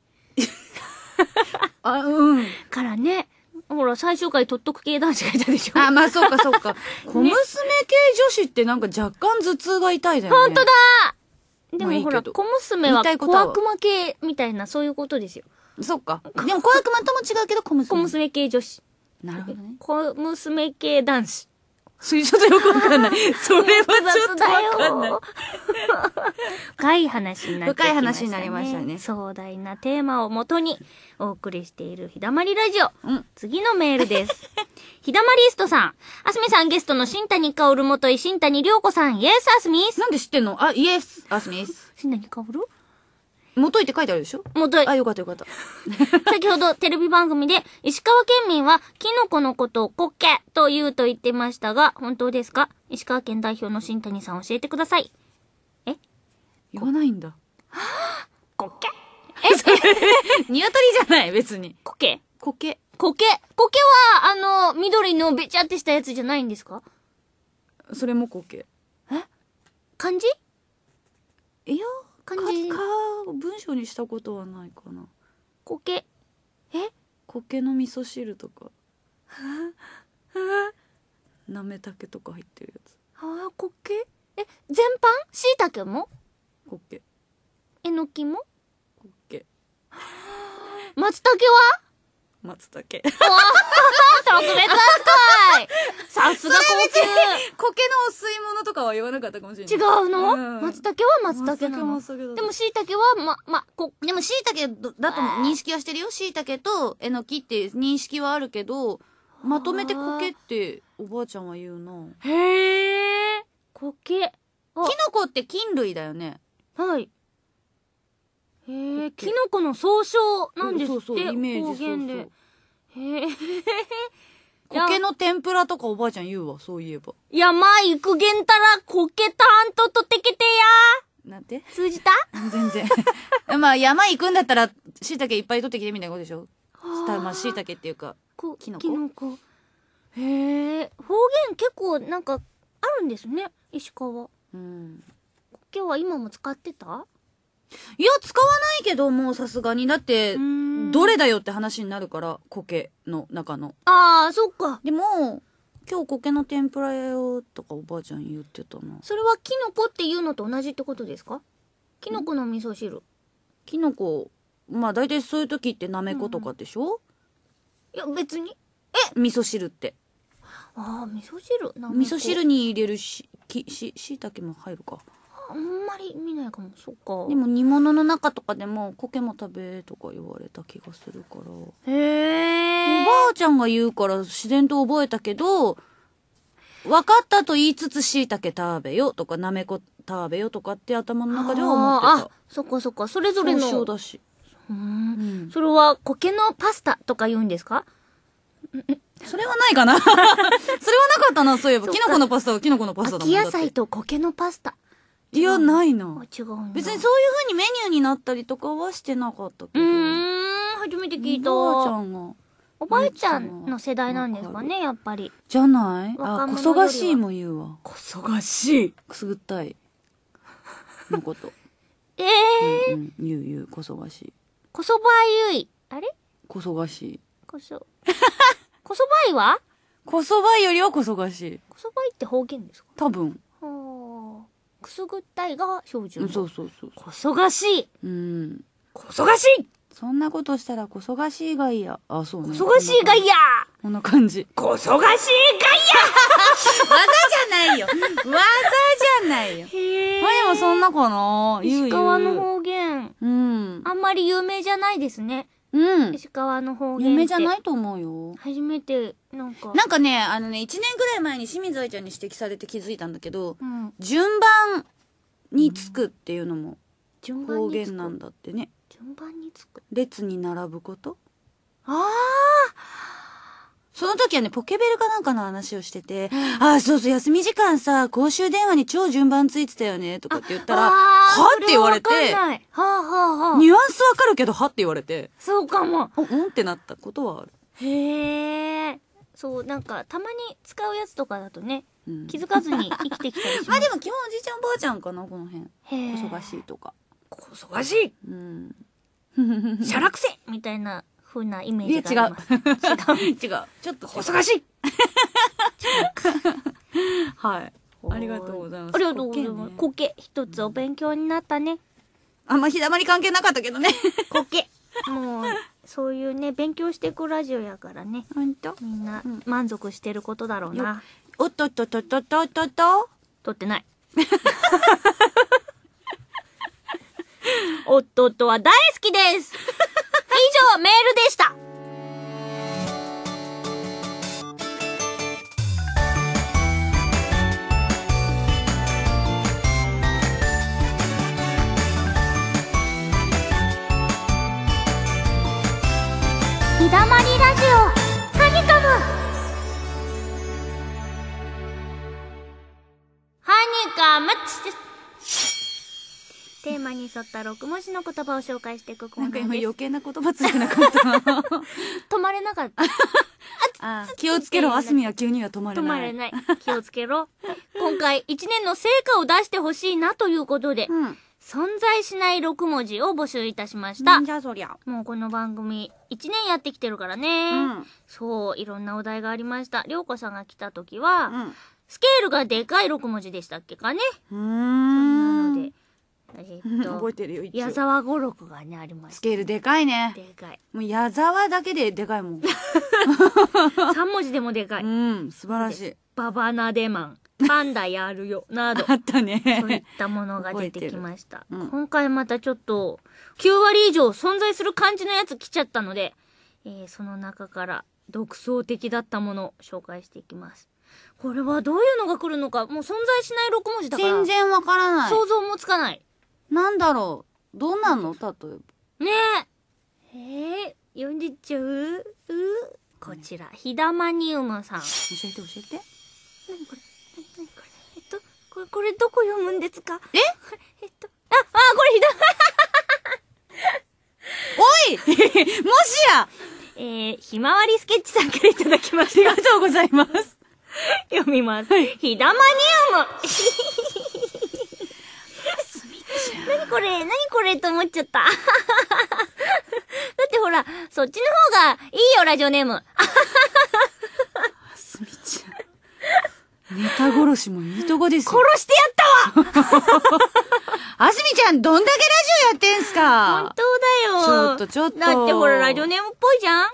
あ、うん。からね。ほら、最終回、とっとく系男子がいたでしょ。あ、まあ、そうか、そうか。小娘系女子ってなんか若干頭痛が痛いだよね。ほんとだでもほら、小娘は小悪魔系みたいな、そういうことですよ。そっか。でも小悪魔とも違うけど小娘。小娘系女子。なるほどね。小娘系男子。水れちょっとよくわかんない。それはちょっとわかんない。深い話になりました、ね。深い話になりましたね。壮大なテーマをもとにお送りしているひだまりラジオ。うん、次のメールです。ひ だまりストさん。あすみさんゲストの新谷かおるもとい新谷涼子さん。イエスあすみなんで知ってんのあ、イエスあすみす。新谷かおる元いって書いてあるでしょ元い。あ、よかったよかった。先ほどテレビ番組で、石川県民はキノコのことをコッケと言うと言ってましたが、本当ですか石川県代表の新谷さん教えてください。え言わないんだ。コッケえ、それ、鶏 じゃない別に。コケコケ。コケ。コケは、あの、緑のべちゃってしたやつじゃないんですかそれもコケ。え漢字いや。漢字かか文章にしたことはないかな苔え苔の味噌汁とか なめたけとか入ってるやつああ苔え全般しいたけも苔えのきも苔 松茸は松茸。特別扱いさすが高級苔のお吸い物とかは言わなかったかもしれない。違うの、うん、松茸は松茸なの。茸でも椎茸は、ま、ま、こ、でも椎茸だと認識はしてるよ。椎茸とえのきって認識はあるけど、まとめて苔っておばあちゃんは言うな。へえ。苔。キノコって菌類だよね。はい。へえキノコの総称なんですって、そうそうイメージ方言でへえ苔 の天ぷらとかおばあちゃん言うわそういえば山行くげんたら苔たんととてけてやなんて通じた 全然 まあ山行くんだったら椎茸いっぱい取ってきてみたいなことでしょしたまあ椎茸っていうかきのこキノコへえ方言結構なんかあるんですね石川うん苔は今も使ってたいや、使わないけど、もうさすがに。だって、どれだよって話になるから、苔の中の。ああ、そっか。でも、今日苔の天ぷら屋よとかおばあちゃん言ってたな。それはキノコっていうのと同じってことですかキノコの味噌汁。キノコ、まあ大体そういう時ってなめことかでしょ、うん、いや、別に。え味噌汁って。ああ、味噌汁味噌汁に入れるし、き、し、しいたけも入るか。あんまり見ないかもそっかでも煮物の中とかでも「苔も食べ」とか言われた気がするからへえおばあちゃんが言うから自然と覚えたけど分かったと言いつつしいたけ食べよとかなめこ食べよとかって頭の中では思ってたあそっかそっかそれぞれの総称だしうん、それは苔のパスタとか言うんですかそれはないかな それはなかったな、そういえば。キノコのパスタはキノコのパスタだもん秋野菜と苔のパスタ。いや、ないな。違う別にそういう風にメニューになったりとかはしてなかったけど。うん、初めて聞いた。おばあちゃんが。おばあちゃんの世代なんですかね、やっぱり。じゃないあ、こそがしいも言うわ。こそがしいくすぐったい。のこと。え えー、うん、う言う言う、こそがしい。こそばゆい。あれこそがしい。こそ。こそばいはこそばいよりはこそがしい。こそばいって方言ですか多分。くすぐったいが標準語。そうそうそう。こそがしい。うん。こそがしいそんなことしたらこそがしいがいや。あ、そうね。こそがしいがいやこんな感じ。こそがしいがいや 技じゃないよ。技じゃないよ。へえ。もそんなかな石川の方言。うん。あんまり有名じゃないですね。うん石川の方言夢じゃないと思うよ初めてなんかなんかねあのね1年ぐらい前に清水愛ちゃんに指摘されて気づいたんだけど、うん、順番につくっていうのも方言なんだってね順番につく列に並ぶことああその時はね、ポケベルかなんかの話をしてて、ああ、そうそう、休み時間さ、公衆電話に超順番ついてたよね、とかって言ったら、はって言われて、はあ、はあはあ、ニュアンスわかるけど、はって言われて、そうかも。うんってなったことはある。へえ。そう、なんか、たまに使うやつとかだとね、気づかずに 生きてきたりします。まあでも基本おじいちゃんおばあちゃんかな、この辺。へ忙しいとか。忙しいうん。しゃらくせみたいなふうなイメージがあります。違う。違う。ちょっと。忙しいはい。ありがとうございます。ありがとうございます。コケ、ね、一つお勉強になったね。あんま日だまり関係なかったけどね。コケ。もう、そういうね、勉強していくラジオやからね。ほんとみんな、満足してることだろうな。おっとっとっとっとっとっとと。撮ってない。おっとっとは大好きです上、メールでした。日だまりラジオニカムハニカムチチテーマに沿った6文字の言葉を紹介していくコーナーです。なんか今余計な言葉つくなかった止まれなかった。あ気をつけろ、あすみは急には止まれない。止まれない。気をつけろ。今回、1年の成果を出してほしいなということで、うん、存在しない6文字を募集いたしました。じゃそりゃ。もうこの番組、1年やってきてるからね。うん、そう、いろんなお題がありました。りょうこさんが来た時は、うん、スケールがでかい6文字でしたっけかね。うん。そんなので。えっと、覚えてるよ矢沢語録がねあります、スケールでかいねでかいもう矢沢だけででかいもん3 文字でもでかいうん素晴らしいババナデマンパンダやるよ、など。あったね。そういったものが出てきました。うん、今回またちょっと、9割以上存在する感じのやつ来ちゃったので、えー、その中から独創的だったものを紹介していきます。これはどういうのが来るのか、もう存在しない6文字だから。全然わからない。想像もつかない。なんだろうどうなの例えば。ねええ読んでっちゃううこちら、ひだまにうまさん。教えて教えて。なにこれなにこれえっと、これ、これどこ読むんですかええっと、あ、あ、これひだ、おい もしやえー、ひまわりスケッチさんからいただきました。ありがとうございます。読みます。はい、ひだまにうま。何これ何これと思っちゃった。だってほら、そっちの方がいいよ、ラジオネーム。あすみちゃん。ネタ殺しもいいとこですよ。殺してやったわあすみちゃん、どんだけラジオやってんすか本当だよ。ちょっとちょっと。だってほら、ラジオネームっぽいじゃん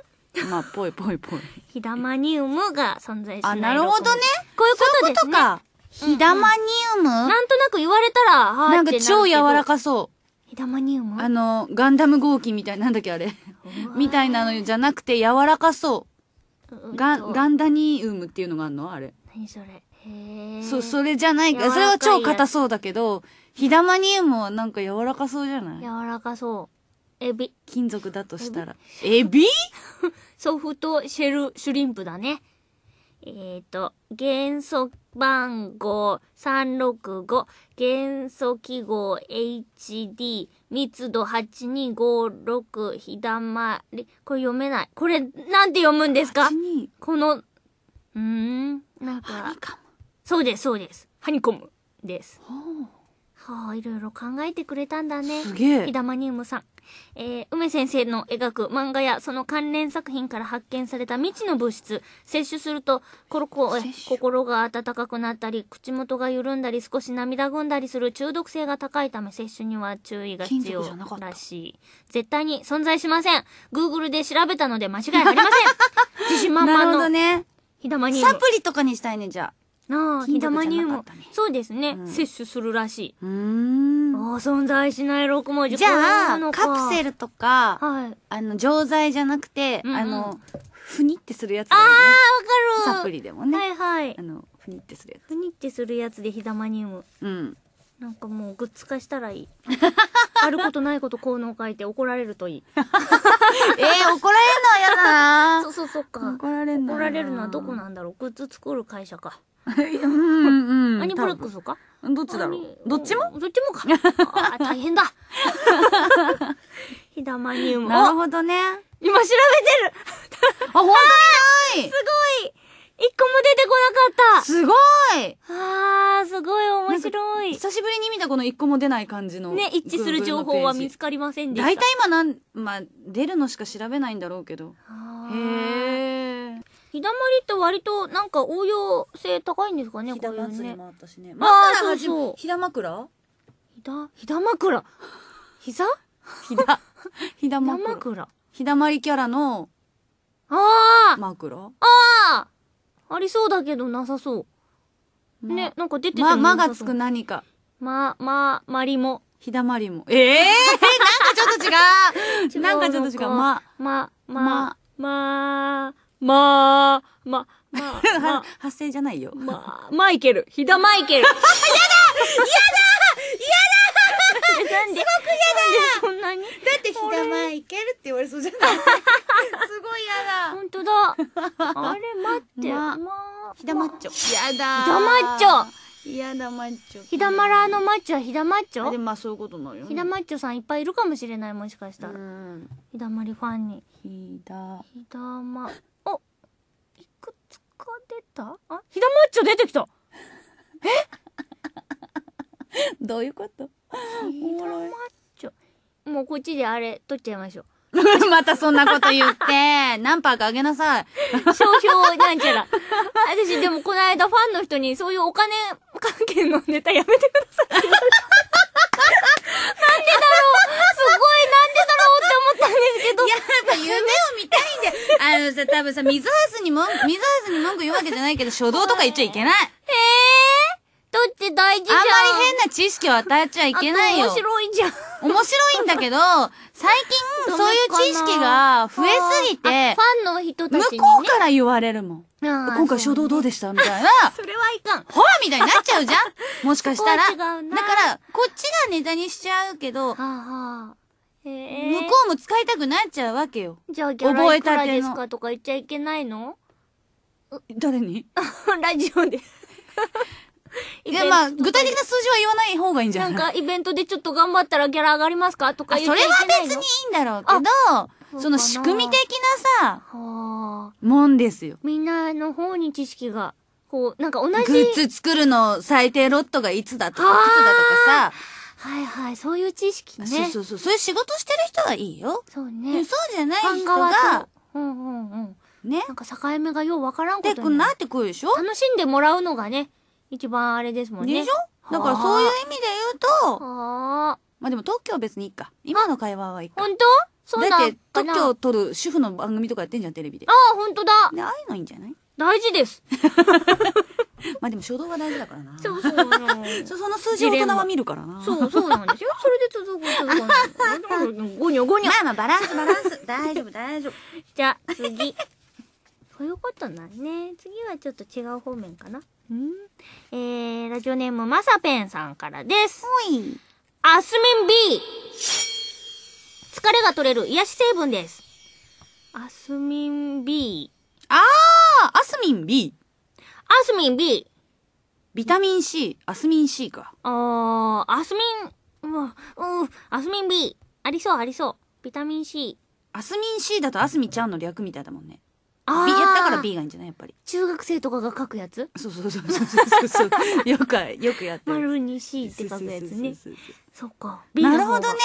まあ、ぽいぽいぽい。ひだまにウむが存在しない。あ、なるほどね。こういうことですね。そういうことか。ひだまニウム、なんとなく言われたら、はぁなんか超柔らかそう。ひだまニウムあの、ガンダム号機みたい、なんだっけあれ。みたいなのじゃなくて柔らかそう。ガン、ガンダニウムっていうのがあるのあれ。何それ。へそ、それじゃないか。それは超硬そうだけど、ひだまニウムはなんか柔らかそうじゃない柔らかそう。エビ。金属だとしたら。エビソフトシェルシュリンプだね。えっ、ー、と、元素番号365、元素記号 HD、密度8256、ひだまり。これ読めない。これ、なんて読むんですかこの、うん、なんか。そうです、そうです。ハニコムです。はあ、いろいろ考えてくれたんだね。すげえ。ひだまにうむさん。えー、梅先生の描く漫画やその関連作品から発見された未知の物質、摂取すると、コロコ心が温かくなったり、口元が緩んだり、少し涙ぐんだりする中毒性が高いため、摂取には注意が必要らしい。絶対に存在しません。Google で調べたので間違いありません。自信満々の。なるほどね。ひだまに。サプリとかにしたいね、じゃあ。ああ、ひだまにも、そうですね、摂取するらしい。うん。ああ、存在しない6文字。じゃあ、カプセルとか、はい、あの、錠剤じゃなくて、あの、ふにってするやつああ、わかるサプリでもね。はいはい。あの、ふにってするやつ。ふにってするやつでひだまにも。うん。なんかもうグッズ化したらいい。あることないこと効能書いて怒られるといい。えー、怒られるのは嫌だな そうそう、そっか。怒られるの怒られるのはどこなんだろう。グッズ作る会社か。うんうん。アニブロックスかどっちだろうどっちもどっちもか。あ、大変だ。ひだまにうも。なるほどね。今調べてるあ、ほんとにいすごい一個も出てこなかったすごいあー、すごい面白い。久しぶりに見たこの一個も出ない感じの。ね、一致する情報は見つかりませんでした。大体今なん、まあ、出るのしか調べないんだろうけど。へー。ひだまりって割となんか応用性高いんですかね、こういうね。もあったあまそうそうひだ枕ひだ、ひだ枕。膝ひひだ、ひだま。枕。ひだまりキャラのあ枕ああありそうだけどなさそう。ね、なんか出ててま、まがつく何か。ま、ま、まりも。ひだまりも。ええなんかちょっと違う。なんかちょっと違う。ま、ま、ま、ま、ま、まあ、ま、まあ、まあ、発声じゃないよ。まあ、マイケル。ひだマイケル。やだやだやだすごくやだそんなにだってひだマイケルって言われそうじゃない すごいやだ本当だ。あれ、待って。ま、まあ、ひだマッチョ。やだひだマッチョひだマッチョ。ひだまらのマッチョはひだマッチョでまあそういうことなのよ、ひだマッチョさんいっぱいいるかもしれないもしかしたら。ひだまりファンに。ひだ。ひだま。出たあひだまっちょ出てきた えどういうことひだまっちょもうこっちであれ取っちゃいましょう またそんなこと言って、何パーかあげなさい。商標なんちゃら。私、でもこの間ファンの人にそういうお金関係のネタやめてください。なんでだろうすごいったんですけど。や、っぱ夢を見たいんで。あのさ、多分さ、水ハウスにも、水ハウスに文句言うわけじゃないけど、書道とか言っちゃいけない。へえー、だって大事じゃん。あんまり変な知識を与えちゃいけないよ。面白いじゃん。面白いんだけど、最近、そういう知識が増えすぎて、ファンの人たち、ね、向こうから言われるもん。今回書道どうでしたみたいな。それはいかん。ほらみたいになっちゃうじゃんもしかしたら。だから、こっちがネタにしちゃうけど、はあはあ向こうも使いたくなっちゃうわけよ。じゃあギャラいくらですかとか言っちゃいけないの誰に ラジオで いや、まあ、具体的な数字は言わない方がいいんじゃないなんか、イベントでちょっと頑張ったらギャラ上がりますかとか言っちゃいけそれは別にいいんだろうけど、その仕組み的なさ、もんですよ。みんなの方に知識が、こう、なんか同じ。グッズ作るの最低ロットがいつだとか、いつだとかさ、はいはい、そういう知識ね。そうそうそう。そういう仕事してる人はいいよ。そうね。そうじゃない人が、うんうんうん。ね。なんか境目がようわからんことになってくるでしょ楽しんでもらうのがね、一番あれですもんね。でしょだからそういう意味で言うと、はまあでも特許は別にいいか。今の会話はいいか。本当そうだ。だって特許を取る主婦の番組とかやってんじゃん、テレビで。ああ、本当だ。で、ああいうのいいんじゃない大事です。まあでも初動は大事だからな。そうそうそその数字を大人は見るからな。そうそうなんですよ。それで続くごにょごにょ。まあまあバランスバランス。大丈夫大丈夫。じゃあ次。そういうことなんね。次はちょっと違う方面かな。うん。えー、ラジオネームまさぺんさんからです。おい。アスミン B! 疲れが取れる癒し成分です。アスミン B。あーアスミン B。アスミン B。ビタミン C、アスミン C か。あー、アスミン、うわ、うん、アスミン B。ありそう、ありそう。ビタミン C。アスミン C だとアスミちゃんの略みたいだもんね。ああ。だから B がいいんじゃないやっぱり。中学生とかが書くやつそうそうそうそうそうそう。よく、よくやってる。丸に C って書くやつね。そっか。B なるほどね。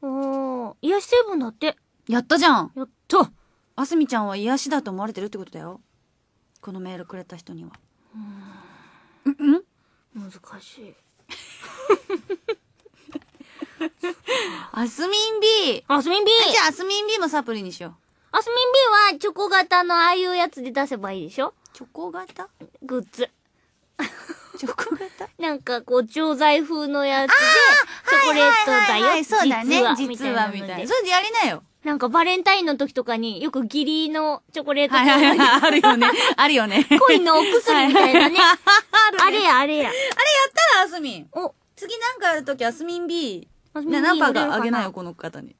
おー、癒し成分だって。やったじゃん。やった。あすみちゃんは癒しだと思われてるってことだよ。このメールくれた人にはうんん難しい アスミン B アスミン B じゃあアスミン B もサプリにしようアスミン B はチョコ型のああいうやつで出せばいいでしょチョコ型グッズチョコ型 なんかこう、調剤風のやつで、チョコレートだよ、そうだね、実はみたいな。それでやりなよ。なんかバレンタインの時とかによく義理のチョコレートはいはいはいはい、あるよね。あるよね。恋のお薬みたいなね。あれや、あれや。あれやったら、アスミン。お、次なんかやるとき、スミンん B。あす B ナンバーがあげないよ、この方に。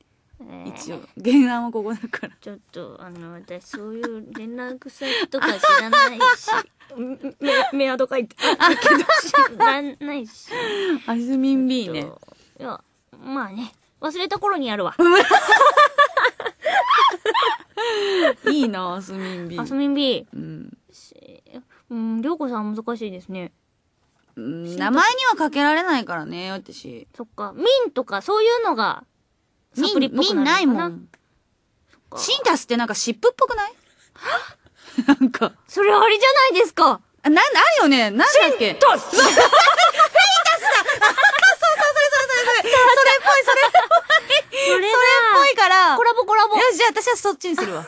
一応。原案はここだから。ちょっと、あの、私、そういう連絡先とか知らないし。メ、アとか言って。あ、けど知らないし。あすみん B ね。いや、まあね。忘れた頃にやるわ。いいな、アスミン B。アスミン B。うん。うん、りょうこさん難しいですね。うん、名前にはかけられないからね、私。そっか。ミンとか、そういうのが、サプリっぽくなミンないもん。シンタスってなんか湿布っぽくないなんか。それあれじゃないですか。あ、な、あるよね。なんだっけシンタスれっぽい、それっぽい。それっぽいから。コラボコラボ。よし、じゃあ私はそっちにするわ。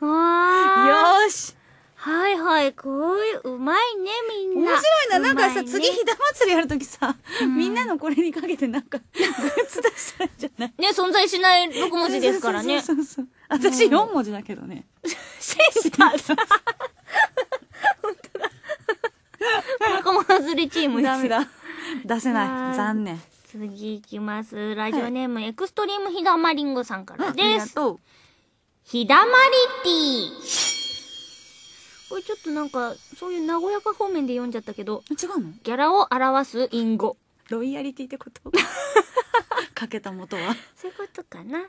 わよし。はいはい、こういう、うまいね、みんな。面白いな、なんかさ、ね、次、ひだ祭りやるときさ、うん、みんなのこれにかけてなんか、グッズ出したんじゃないね、存在しない6文字ですからね。そうそうそう私4文字だけどね。センターさ。本当だ。仲間外れチームです。ダメだ。出せない。残念。次いきます。ラジオネーム、はい、エクストリームひだまりんごさんからです。うひだまりティー。これちょっとなんか、そういう和やか方面で読んじゃったけど。違うのギャラを表す隠語。ロイヤリティってこと かけた元は。そういうことかな。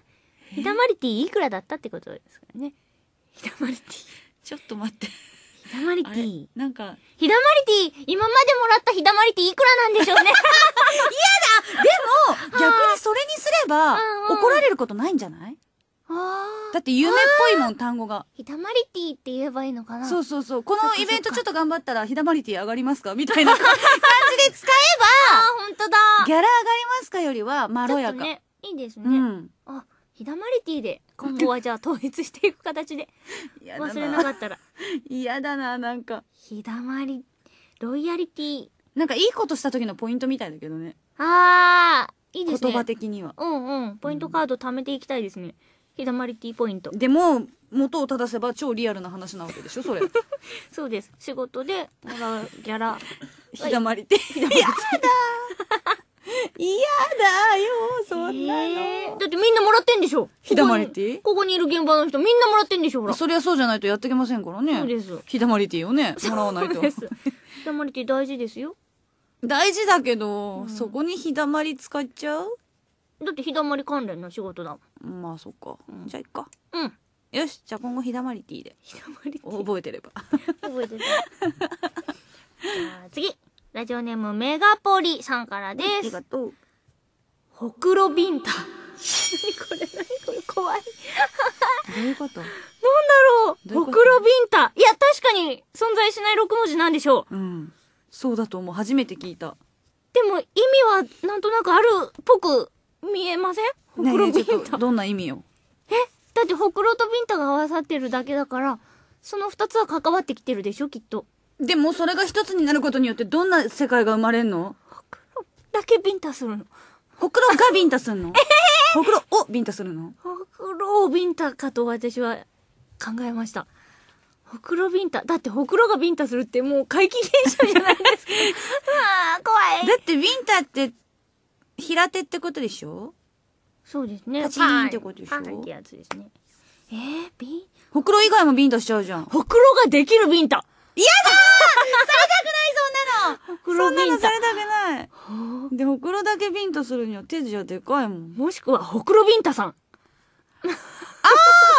ひだまりティーいくらだったってことですからね。ひだまりティー。ちょっと待って。ひだまりティー。なんか。ひだまりティー今までもらったひだまりティーいくらなんでしょうね。嫌だでも、逆にそれにすれば、怒られることないんじゃないだって夢っぽいもん、単語が。ひだまりティーって言えばいいのかなそうそうそう。このイベントちょっと頑張ったら、ひだまりティー上がりますかみたいな感じで使えば、あ、本当だ。ギャラ上がりますかよりは、まろやか。ね、いいですね。うん。あひだまりティーで今後はじゃあ統一していく形で 忘れなかったら嫌だななんかひだまりロイヤリティなんかいいことした時のポイントみたいだけどねああいいですね言葉的にはうんうんポイントカード貯めていきたいですね、ひだまりティーポイントでも元を正せば超リアルな話なわけでしょそれ そうです仕事でもらうギャラ ひだまりティーやだ 嫌だよ、そんなの、えー。だってみんなもらってんでしょ。ひだまりティここにいる現場の人みんなもらってんでしょ、ほら。そりゃそうじゃないとやってけませんからね。そうです。ひだまりティをね、もらわないと。ひだまりティ大事ですよ。大事だけど、うん、そこにひだまり使っちゃうだってひだまり関連の仕事だまあそっか、うん、じゃあいっかうんよしじゃあ今後ひだまりティーでひだまりティ覚えてれば覚えてる じゃあ次ラジオネームメガポリさんからです。ありがとう。ほくろビンタ。何これ何これ怖い。どういうことなんだろうほくろビンタ。いや、確かに存在しない6文字なんでしょう。うん。そうだと思う。初めて聞いた。でも意味はなんとなくあるっぽく見えませんほくろビンタ。どんな意味よ。えだってほくろとビンタが合わさってるだけだから、その2つは関わってきてるでしょきっと。でもそれが一つになることによってどんな世界が生まれんのほくろだけビンタするの。ほくろがビンタするのほくろをビンタするのほくろをビンタかと私は考えました。ほくろビンタ。だってほくろがビンタするってもう怪奇現象じゃないですか。うわ怖い。だってビンタって、平手ってことでしょそうですね。パチンってことでしょパンってやつですね。えー、ビンほくろ以外もビンタしちゃうじゃん。ほくろができるビンタやだされたくないそんなの そんなのされたくないで、ほくろだけビンタするには手じゃでかいもん。もしくは、ほくろビンタさん。あ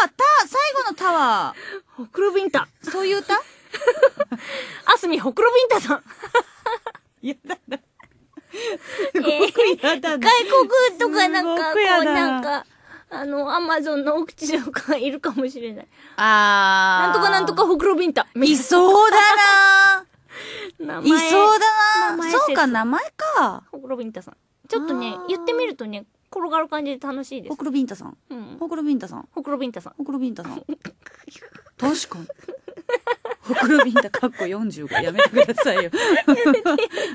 あた、最後のタワー。ほくろビンタ。そういうタあすみ、ほくろビンタさん。やだな。すごくやだな。えー、外国とかなんか、こうなんか。あの、アマゾンの奥地とかいるかもしれない。あー。なんとかなんとかほくろビンタ。いそうだなー。いそうだなそうか、名前か。ほくろビンタさん。ちょっとね、言ってみるとね、転がる感じで楽しいです。ほくろビンタさん。うん。ほくろビンタさん。ほくろビンタさん。ほくろビンタさん。確かに。ほくろびんたかっこ45やめてくださいよ。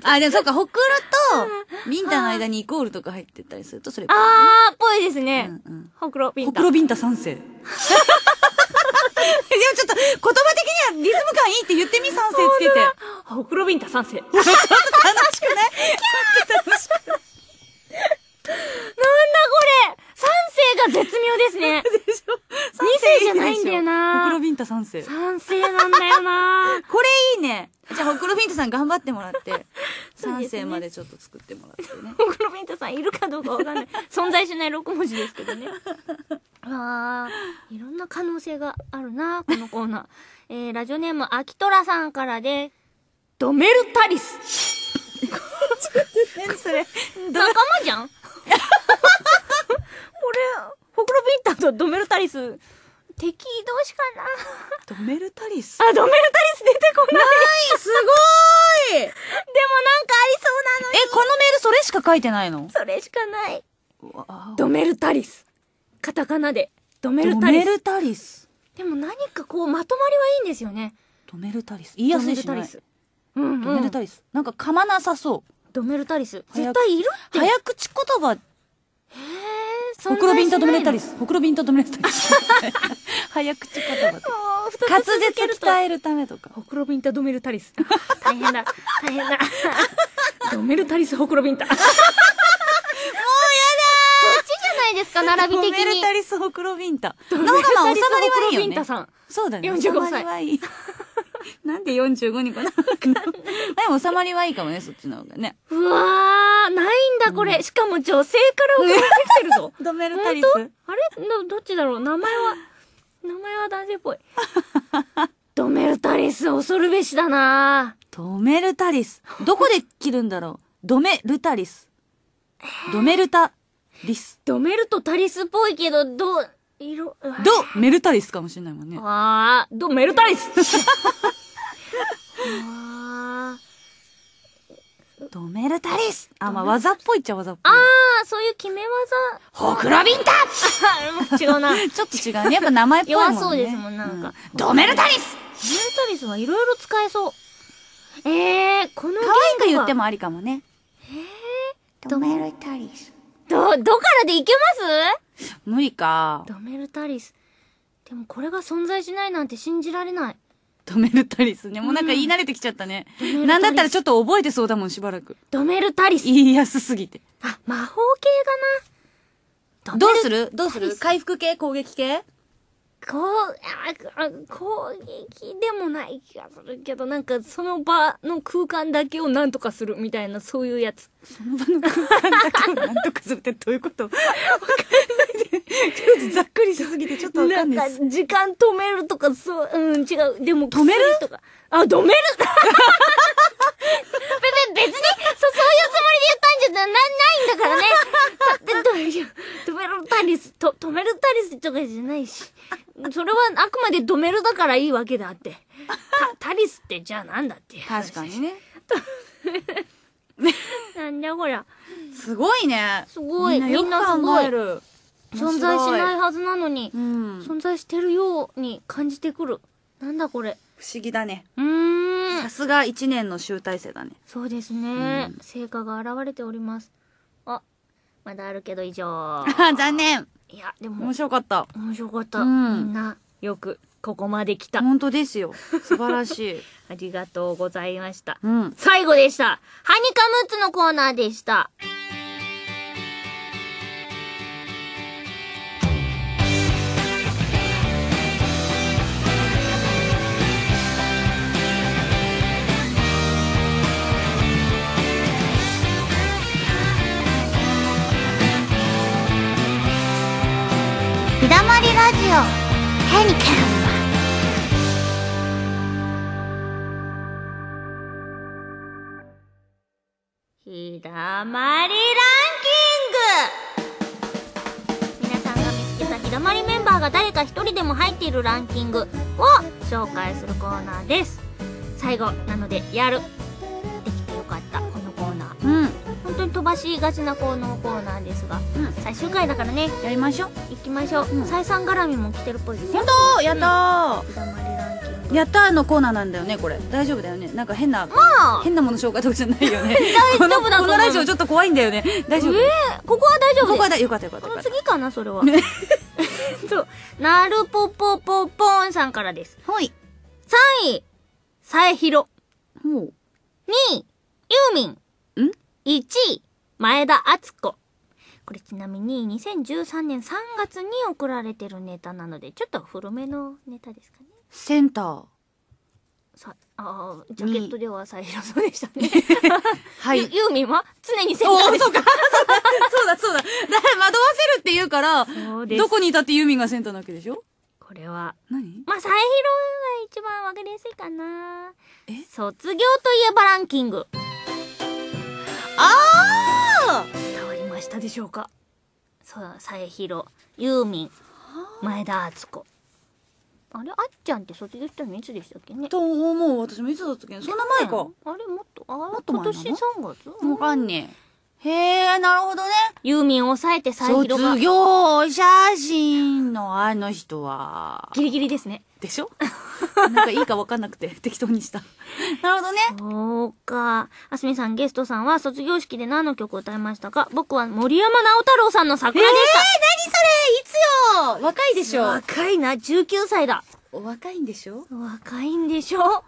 あ、でもそっか、ほくろと、ビンタの間にイコールとか入ってたりすると、それ、あー、ぽいですね。ほくろビンタ。ほくろビンタ3世。でもちょっと、言葉的にはリズム感いいって言ってみ、3世つけて。ほくろビンタ3世。楽しくない楽しくない世が絶妙ですね。でしょ ?2 世じゃないんだよな。ほくろビンタ3世。3世なんだよな。これいいね。じゃあ、ほくろビンタさん頑張ってもらって、3 世までちょっと作ってもらってね。ほくろビンタさんいるかどうかわかんない。存在しない6文字ですけどね。あいろんな可能性があるな、このコーナー。えー、ラジオネーム、アキトラさんからで、ドメルタリス。何それ仲間じゃん俺、ホクロビンタとドメルタリス、敵同士かなドメルタリスあ、ドメルタリス出てこない。ないすごいでもなんかありそうなのに。え、このメールそれしか書いてないのそれしかない。ドメルタリス。カタカナで。ドメルタリス。ドメルタリス。でも何かこう、まとまりはいいんですよね。ドメルタリス。言いやすいしなドメルタリス。ん、ドメルタリス。なんか噛まなさそう。ドメルタリス。絶対いるって。早口言葉。へえ。ほくろビンタ止めれたりす。ほくろビンタ止めれたりす。早口言葉で。滑舌鍛えるためとか。ほくろビンタ止めるタリス。大変だ。大変だ。止めるタリス、ほくろビンタ。もうやだこっちじゃないですか、並び的に。止めるタリス、ほくろビンタ。の方がまあ、収まりはいいよ、ね。そうだね。45歳。なんで45にかな でも収まりはいいかもね、そっちの方がね。うわー、ないんだこれ。うん、しかも女性から送られてきてるぞ。ドメルタリス。あれどどっちだろう名前は、名前は男性っぽい。ドメルタリス、恐るべしだなドメルタリス。どこで切るんだろうドメルタリス。ドメルタリス。ドメルとタリスっぽいけど、ど、色、ド、メルタリスかもしれないもんね。あー、ド、メルタリスドメルタリスあ、まあ、技っぽいっちゃ技っぽい。あー、そういう決め技。ほくろびんた違うな。ちょっと違うね。やっぱ名前っぽいもん、ね、弱そうですもん、なんか。うん、ドメルタリスドメルタリスはいろいろ使えそう。えー、この言語は。可愛く言ってもありかもね。えー、ドメルタリス。ど、どからでいけます 無理か。ドメルタリス。でもこれが存在しないなんて信じられない。ドメルタリスね。もうなんか言い慣れてきちゃったね。うん、なんだったらちょっと覚えてそうだもん、しばらく。ドメルタリス。言いやすすぎて。あ、魔法系がな。どうするどうする回復系攻撃系こう、あ、攻撃でもない気がするけど、なんかその場の空間だけをなんとかするみたいな、そういうやつ。その場の空間だけをなんとかするってどういうことわかんないで。ざっくりしすぎてちょっとわかんないです。なんか、時間止めるとか、そう、うん、違う。でも、止めるとか。あ、止める別に、そ、そういうつもりで言ったんじゃな、な、ないんだからね。止めるたりス、と、止めるたりスとかじゃないし。それはあくまで止めるだからいいわけであって。タリスってじゃあなんだって。確かにね。なんだこりゃ。すごいね。すごい。みんなすごい。存在しないはずなのに、うん、存在してるように感じてくる。なんだこれ。不思議だね。うん。さすが一年の集大成だね。そうですね。うん、成果が現れております。あ、まだあるけど以上。残念。いや、でも。面白かった。面白かった。うん、みんな。よく。ここまで来た。本当ですよ。素晴らしい。ありがとうございました。うん、最後でした。ハニカムーツのコーナーでした。ひだまりラジオヘニカム。日だまりランキング皆さんが見つけた日だまりメンバーが誰か1人でも入っているランキングを紹介するコーナーです最後なのでやるできてよかったこのコーナーうん本当に飛ばしがちなこのコーナーですが、うん、最終回だからねやりましょう行きましょう、うん、再三絡みも来てるっぽいですよ本当やったー、うんやったーのコーナーなんだよねこれ大丈夫だよねなんか変な、まあ、変なもの紹介とかじゃないよね 大丈夫だと思うこのラジオちょっと怖いんだよね大丈夫、えー、ここは大丈夫ここはよかったよかったこの次かなそれはそう なるぽぽぽぽんさんからですはい3位さえひろ2位ユーミンん1位前田敦子これちなみに2013年3月に送られてるネタなのでちょっと古めのネタですセンターさあジャケットでは最初そうでしたねはいユーミンは常にセンターでそうかそうだそうだだから惑わせるって言うからどこにいたってユーミンがセンターなわけでしょこれは何まあ再披露が一番わかりやすいかなえ卒業といえばランキングああ伝わりましたでしょうかそう再披露ユーミン前田敦子あれあっちゃんって卒業したのいつでしたっけねと思う私もいつだったっけそんな前かあれもっとあもっと前なの今年3月わかんねえへえなるほどねユーミンを抑えて再卒広が業写真のあの人はギリギリですねでしょなんかいいか分かんなくて 適当にした。なるほどね。そうか。あすみさん、ゲストさんは卒業式で何の曲を歌いましたか僕は森山直太朗さんの桜でした。えー、何それいつよ若いでしょ若いな、19歳だ。お若いんでしょ若いんでしょ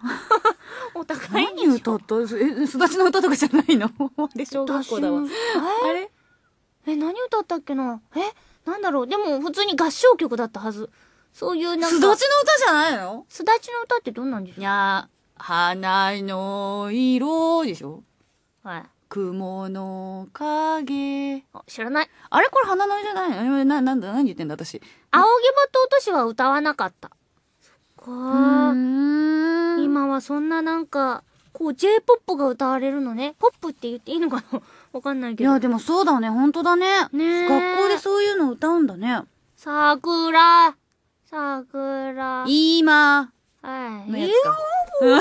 お高いんでしょ何歌ったえ、育ちの歌とかじゃないので、小 学校だわ。あれえ、何歌ったっけなえ、なんだろうでも普通に合唱曲だったはず。そういうなんか。すだちの歌じゃないのすだちの歌ってどんなんでしょうに花の色でしょはい。雲の影。あ知らない。あれこれ花の色じゃないな、なんだ、何言ってんだ私。青木場と落としは歌わなかった。そっかーーん。今はそんななんか、こう J-POP が歌われるのね。ポップって言っていいのかな わかんないけど。いや、でもそうだね、本当だね。ねえ学校でそういうの歌うんだね。桜桜。今。はい。のやつか。えの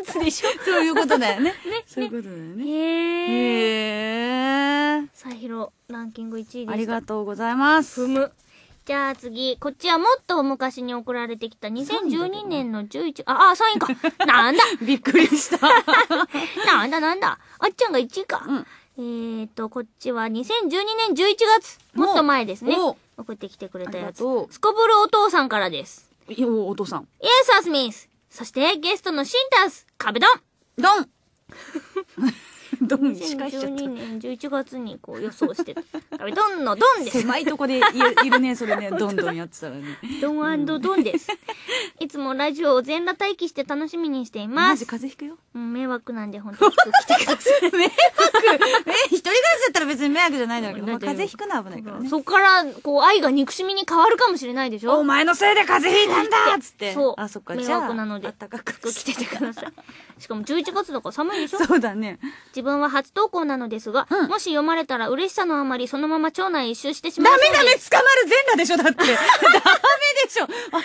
やつでしょ そういうことだよね。ね。そういうことだよね。へえ。ー。さひろ、ランキング1位でした。ありがとうございます。ふむ。じゃあ次、こっちはもっと昔に送られてきた2012年の11、あ、あ、3位か。なんだびっくりした。なんだなんだ。あっちゃんが1位か。うん、えっ、と、こっちは2012年11月。もっと前ですね。送ってきてくれたやつ。すこぶるお父さんからです。いや、お父さん。イエス・アスミス。そして、ゲストのシンタス、壁ドン。ドンドン司会し2012年11月にこう予想してたドンのドンです 狭いとこでいいるねそれねどんどんやってたらねドンドンです、ん、いつもラジオを全裸待機して楽しみにしていますマジ風邪ひくよ、うん、迷惑なんで本当に来てください 迷惑え一人暮らしだったら別に迷惑じゃないだけど、まあ、風邪ひくのは危ないからねそっからこう愛が憎しみに変わるかもしれないでしょお前のせいで風邪ひいたんだっつってそうあそっか迷惑なのであったかく来ててくださいしかも11月だから寒いでしょそうだね自分は初投稿なのですが、うんもし読まれたら嬉しさのあまりそのまま町内一周してしまダいメダメ捕まる全裸でしょだって ダメでしょ危ないこ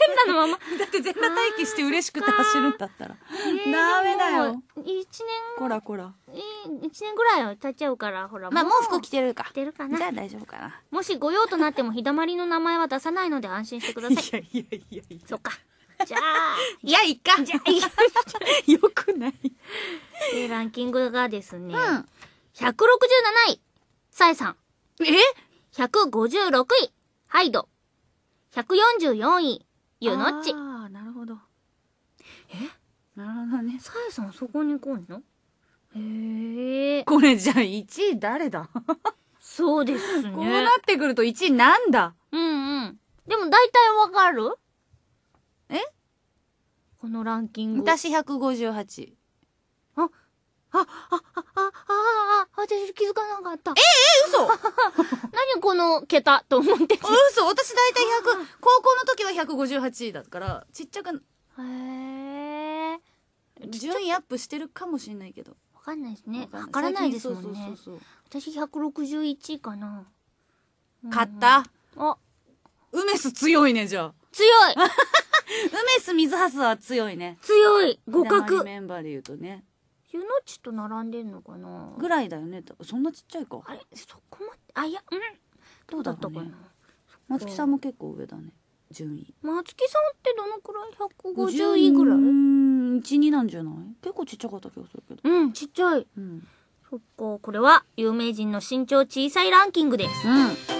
変なのまま。だって全裸待機して嬉しくて走るんだったらえーダメだよ一年、こらこらえ一年ぐらいは経っちゃうから、ほら。まあもう服着てるか着てるかなじゃあ大丈夫かなもし御用となっても日だまりの名前は出さないので安心してくだいさい。やいやいやいやそっか。じゃあ。いや、いっか。じゃあ、いよくない。で、ランキングがですね、うん、167位、サエさん。え ?156 位、ハイド。144位、ユノッチ。ああ、なるほど。えなるほどね。サエさんそこに行こうのへえ。これじゃあ1位誰だそうですね。こうなってくると1位なんだうんうん。でも大体わかるこのランキング。私158。あ、あ、あ、あ、あ、あ、あ、あ、私気づかなかった。ええ、え嘘 何この桁と思って嘘私大体100、高校の時は158位だから、ちっちゃく、へえ。順位アップしてるかもしれないけど。わかんないですね。わからないですもんね。そうそうそうそう私161位かな。勝った。あ、うん、ウメス強いね、じゃあ。強い 梅須水はは強いね。強い互角。メンバーで言うとね。ゆのちと並んでんのかなぐらいだよね。そんなちっちゃいか。あれそこまで、あ、いや、うん。どうだったかな。松木さんも結構上だね。順位。松木さんってどのくらい ?150 位ぐらいうん、1、2なんじゃない結構ちっちゃかった気がするけど。うん、ちっちゃい。うん。そっこれは有名人の身長小さいランキングです。う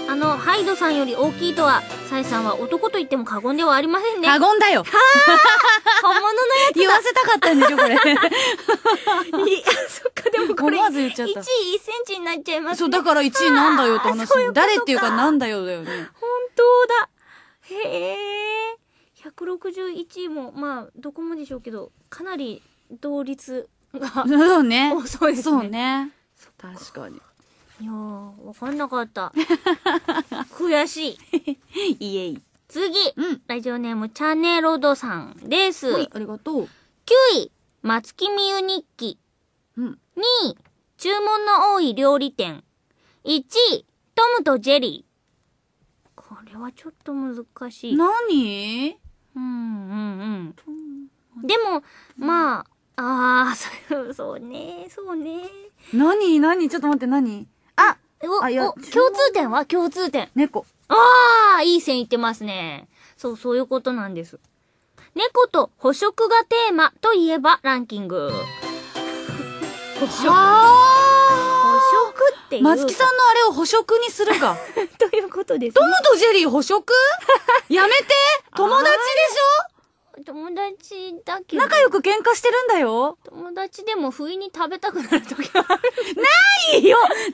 ん。あの、ハイドさんより大きいとは、サイさんは男と言っても過言ではありませんね。過言だよは 本物のやつ言わせたかったんでしょ、これ。いや、そっか、でもこれ、1位1センチになっちゃいます、ね、そう、だから1位なんだよって話うう。誰っていうかなんだよだよね。本当だ。へえ。161位も、まあ、どこもでしょうけど、かなり同率が。そうね。遅いですね。そうね。確かに。いやー、わかんなかった。悔しい。いえい。次、うん、ラジオネーム、チャンネロドさんです。はい、ありがとう。9位、松木美ゆ日記。うん、2位、注文の多い料理店。1位、トムとジェリー。これはちょっと難しい。何うんうんうん。でも、まあ、ああ、そう、そうね、そうね。何何ちょっと待って、何あ、お、あお、共通点は共通点。猫。ああ、いい線いってますね。そう、そういうことなんです。猫と捕食がテーマといえばランキング。捕食。捕食っていう。松木さんのあれを捕食にするか。ということです、ね、トムとジェリー捕食やめて 友達でしょ友達だけ仲良く喧嘩してるんだよ。友達でも不意に食べたくなる時がある。ないよなんで食べちゃったら終わり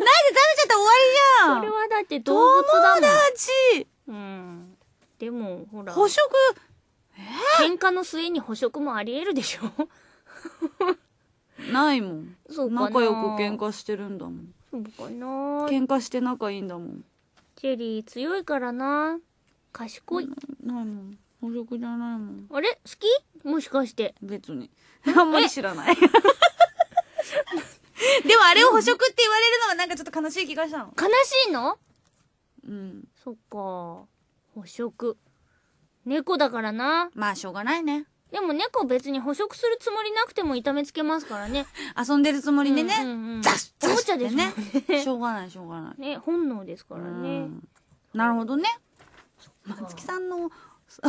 じゃんそれはだって動物だもん。友達うん。でも、ほら。捕食、え喧嘩の末に捕食もあり得るでしょないもん。そう仲良く喧嘩してるんだもん。そうかな喧嘩して仲いいんだもん。チェリー強いからな。賢い。ないもん。お食じゃないもん。あれ好きもしかして。別に。あんまり知らない。でもあれを捕食って言われるのはなんかちょっと悲しい気がしたの。悲しいのうん。そっか。捕食。猫だからな。まあしょうがないね。でも猫別に捕食するつもりなくても痛めつけますからね。遊んでるつもりでね。うんザッザッおもちゃですね。しょうがないしょうがない。ね、本能ですからね。なるほどね。松木さんの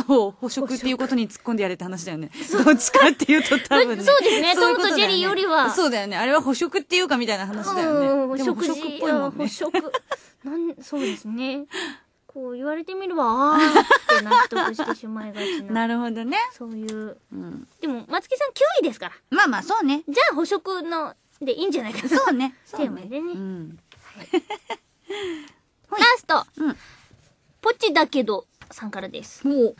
を捕食っていうことに突っ込んでやれって話だよね。どっちかっていうと多分ね。そうですね。トムとジェリーよりは。そうだよね。あれは捕食っていうかみたいな話だよね。で捕食っぽいもんね。捕食。なん、そうですね。こう言われてみれば、あーって納得してしまいがちな。なるほどね。そういう。うん、でも、松木さん9位ですから。まあまあ、そうね。じゃあ、捕食の、でいいんじゃないかな。そうね。うねテーマでね。うん。ラスト。うん。ポチだけど、さんからです。3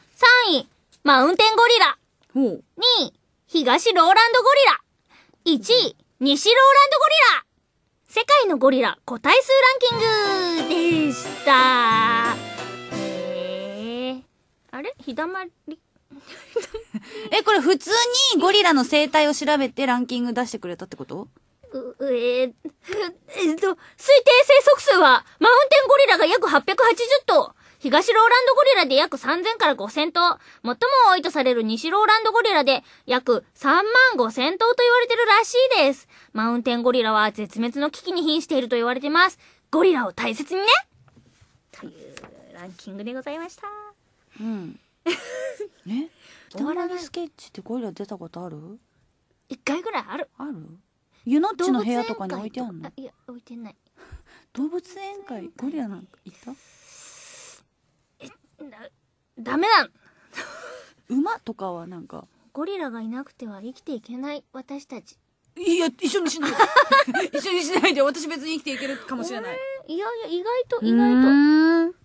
位、マウンテンゴリラ。2位、東ローランドゴリラ。1位、西ローランドゴリラ。世界のゴリラ個体数ランキングでしたえー、あれひだまり え、これ普通にゴリラの生態を調べてランキング出してくれたってことえー、えっと、推定生息数は、マウンテンゴリラが約880頭、東ローランドゴリラで約3000から5000頭、最も多いとされる西ローランドゴリラで約3万5000頭と言われてるらしいです。マウンテンゴリラは絶滅の危機に瀕していると言われてます。ゴリラを大切にねというランキングでございました。うん。え終わらスケッチってゴリラ出たことある一回ぐらいある。あるユナッチの部屋とかに置いてあるのいや、置いてない。動物園会、ゴリラなんかいただ、ダメだ馬とかはなんか。ゴリラがいなくては生きていけない私たち。いや、一緒にしない。一緒にしないで、私別に生きていけるかもしれない。いやいや、意外と、意外と。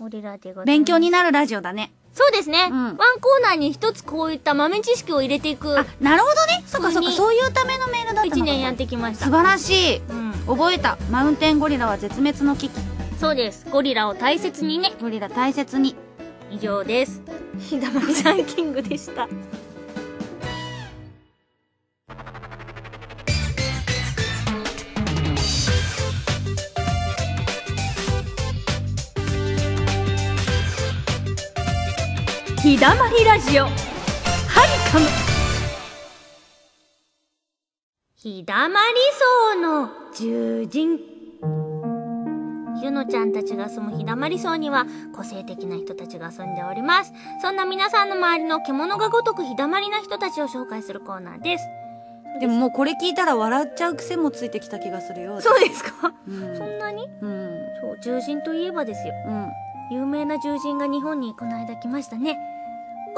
ゴリラでございます。勉強になるラジオだね。そうですね。うん、ワンコーナーに一つこういった豆知識を入れていく。あ、なるほどね。そっかそっか、そういうためのメールだったのか。年やってきました。素晴らしい。うん、覚えた。マウンテンゴリラは絶滅の危機。そうですゴリラを大切にねゴリラ大切に以上ですひだまりランキングでしたひだまりラジオはるかムひだまり荘の獣人ゆのちゃんたちが住むひだまり荘には、個性的な人たちが住んでおります。そんな皆さんの周りの獣がごとくひだまりな人たちを紹介するコーナーです。でももうこれ聞いたら笑っちゃう癖もついてきた気がするよ。そうですか、うん、そんなにうん。そう、獣人といえばですよ。うん。有名な獣人が日本にこの間来ましたね。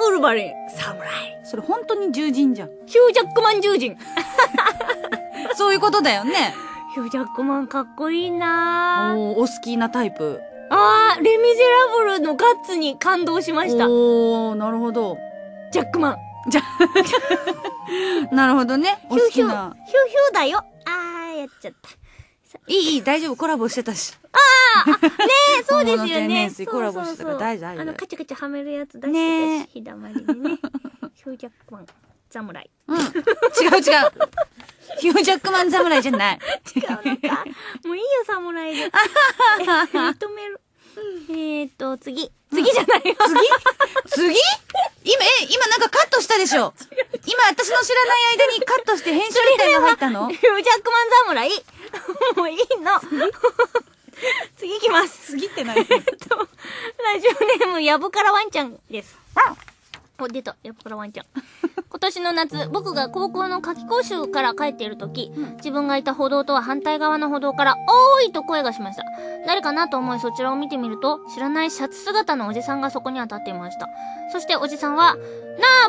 ウルバリン、侍。それ本当に獣人じゃん。ヒュージャックマン獣人。そういうことだよね。ヒュージャックマンかっこいいなおお好きなタイプ。ああ、レミゼラブルのガッツに感動しました。おー、なるほど。ジャックマン。じゃ、なるほどね。お好きな。ヒューヒューだよ。あー、やっちゃった。いい、いい、大丈夫、コラボしてたし。ああねえ、そうですよね。そうコラボしてたから大丈夫。あの、カチャカチャはめるやつ出してたし、ね、だまりでね。ヒュージャックマン。侍。うん。違う違う。ヒュージャックマン侍じゃない。違うのか。もういいよ、侍で。認める。えっと、次。次じゃないよ。次次今、え、今なんかカットしたでしょ今私の知らない間にカットして編集みたいなの入ったのヒュージャックマン侍。もういいの。次いきます。次って何ラジオネーム、やぶからワンちゃんです。こ、出た。やっぱらワンちゃん。今年の夏、僕が高校の夏期講習から帰っている時、自分がいた歩道とは反対側の歩道から、おーいと声がしました。誰かなと思いそちらを見てみると、知らないシャツ姿のおじさんがそこに当たっていました。そしておじさんは、な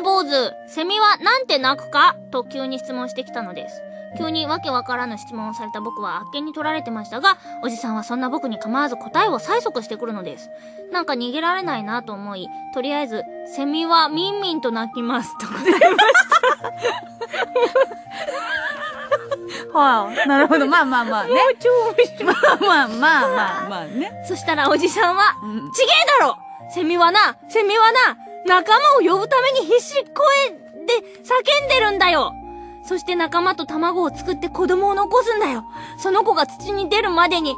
あ、坊主、セミはなんて鳴くかと急に質問してきたのです。急にわけわからぬ質問をされた僕はあっけに取られてましたが、おじさんはそんな僕に構わず答えを催促してくるのです。なんか逃げられないなと思い、とりあえず、セミはミンミンと鳴きますと答えました。はあ、なるほど。まあまあまあね。もう超面い。まあまあまあまあまあね。そしたらおじさんは、ちげえだろセミはな、セミはな、仲間を呼ぶために必死声で叫んでるんだよそして仲間と卵を作って子供を残すんだよその子が土に出るまでに7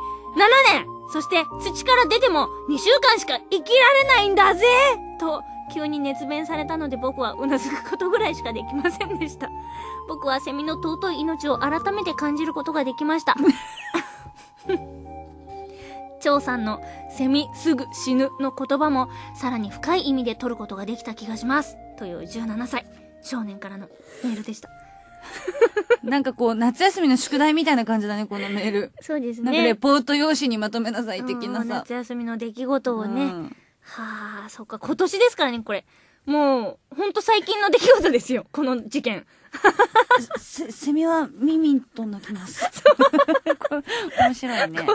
年そして土から出ても2週間しか生きられないんだぜと急に熱弁されたので僕はうなずくことぐらいしかできませんでした。僕はセミの尊い命を改めて感じることができました。長さんのセミすぐ死ぬの言葉もさらに深い意味で取ることができた気がします。という17歳少年からのメールでした。なんかこう、夏休みの宿題みたいな感じだね、このメール。そうですね。なんかレポート用紙にまとめなさい的なさ。夏休みの出来事をね。うん、はあ、そっか、今年ですからね、これ。もう、ほんと最近の出来事ですよ、この事件。セミ はミミンと鳴きます。面白いね。答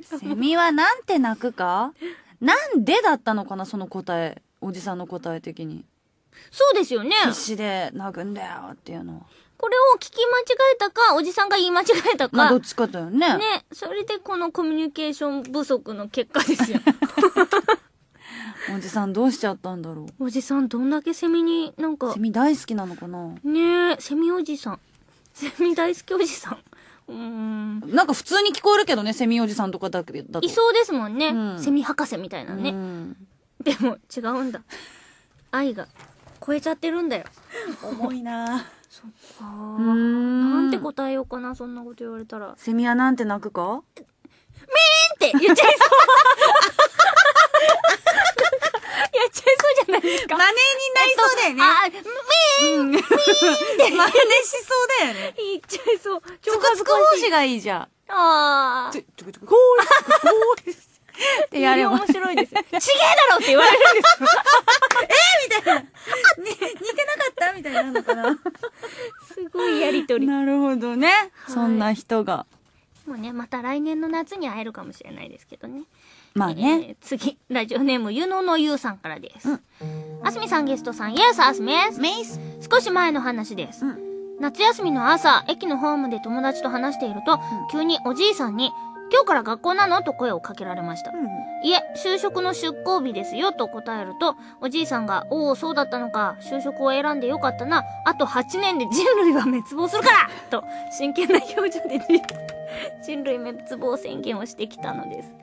え方セミはなんて鳴くかなんでだったのかな、その答え。おじさんの答え的に。そうですよね。必死で泣くんだよっていうのこれを聞き間違えたか、おじさんが言い間違えたか。まあ、どっちかだよね。ね。それでこのコミュニケーション不足の結果ですよ。おじさんどうしちゃったんだろう。おじさんどんだけセミになんか。セミ大好きなのかなねえ、セミおじさん。セミ大好きおじさん。うん。なんか普通に聞こえるけどね、セミおじさんとかだけだと。いそうですもんね。うん、セミ博士みたいなね。でも違うんだ。愛が超えちゃってるんだよ。重いなそっかなんて答えようかな、そんなこと言われたら。セミはなんて鳴くかミーンって言っちゃいそう。やっちゃいそうじゃないですか。真似になりそうだよね。あ、ミーンミーンって真似しそうだよね。言っちゃいそう。つくつく帽子がいいじゃん。ああ。つくつく帽子、帽子。ってやれば。面白いです。ちげえだろって言われるんです えー、みたいな。に、似てなかったみたいなのかな。すごいやりとり。なるほどね。はい、そんな人が。もうね、また来年の夏に会えるかもしれないですけどね。まあね、えー次、ラジオネーム、ゆののゆうさんからです。うんあすみさんゲストさん、イエスあすみです。メイス。少し前の話です。うん夏休みの朝、駅のホームで友達と話していると、急におじいさんに、今日から学校なのと声をかけられました。いえ、就職の出向日ですよと答えると、おじいさんが、おお、そうだったのか、就職を選んでよかったな、あと8年で人類は滅亡するからと、真剣な表情で 人類滅亡宣言をしてきたのです。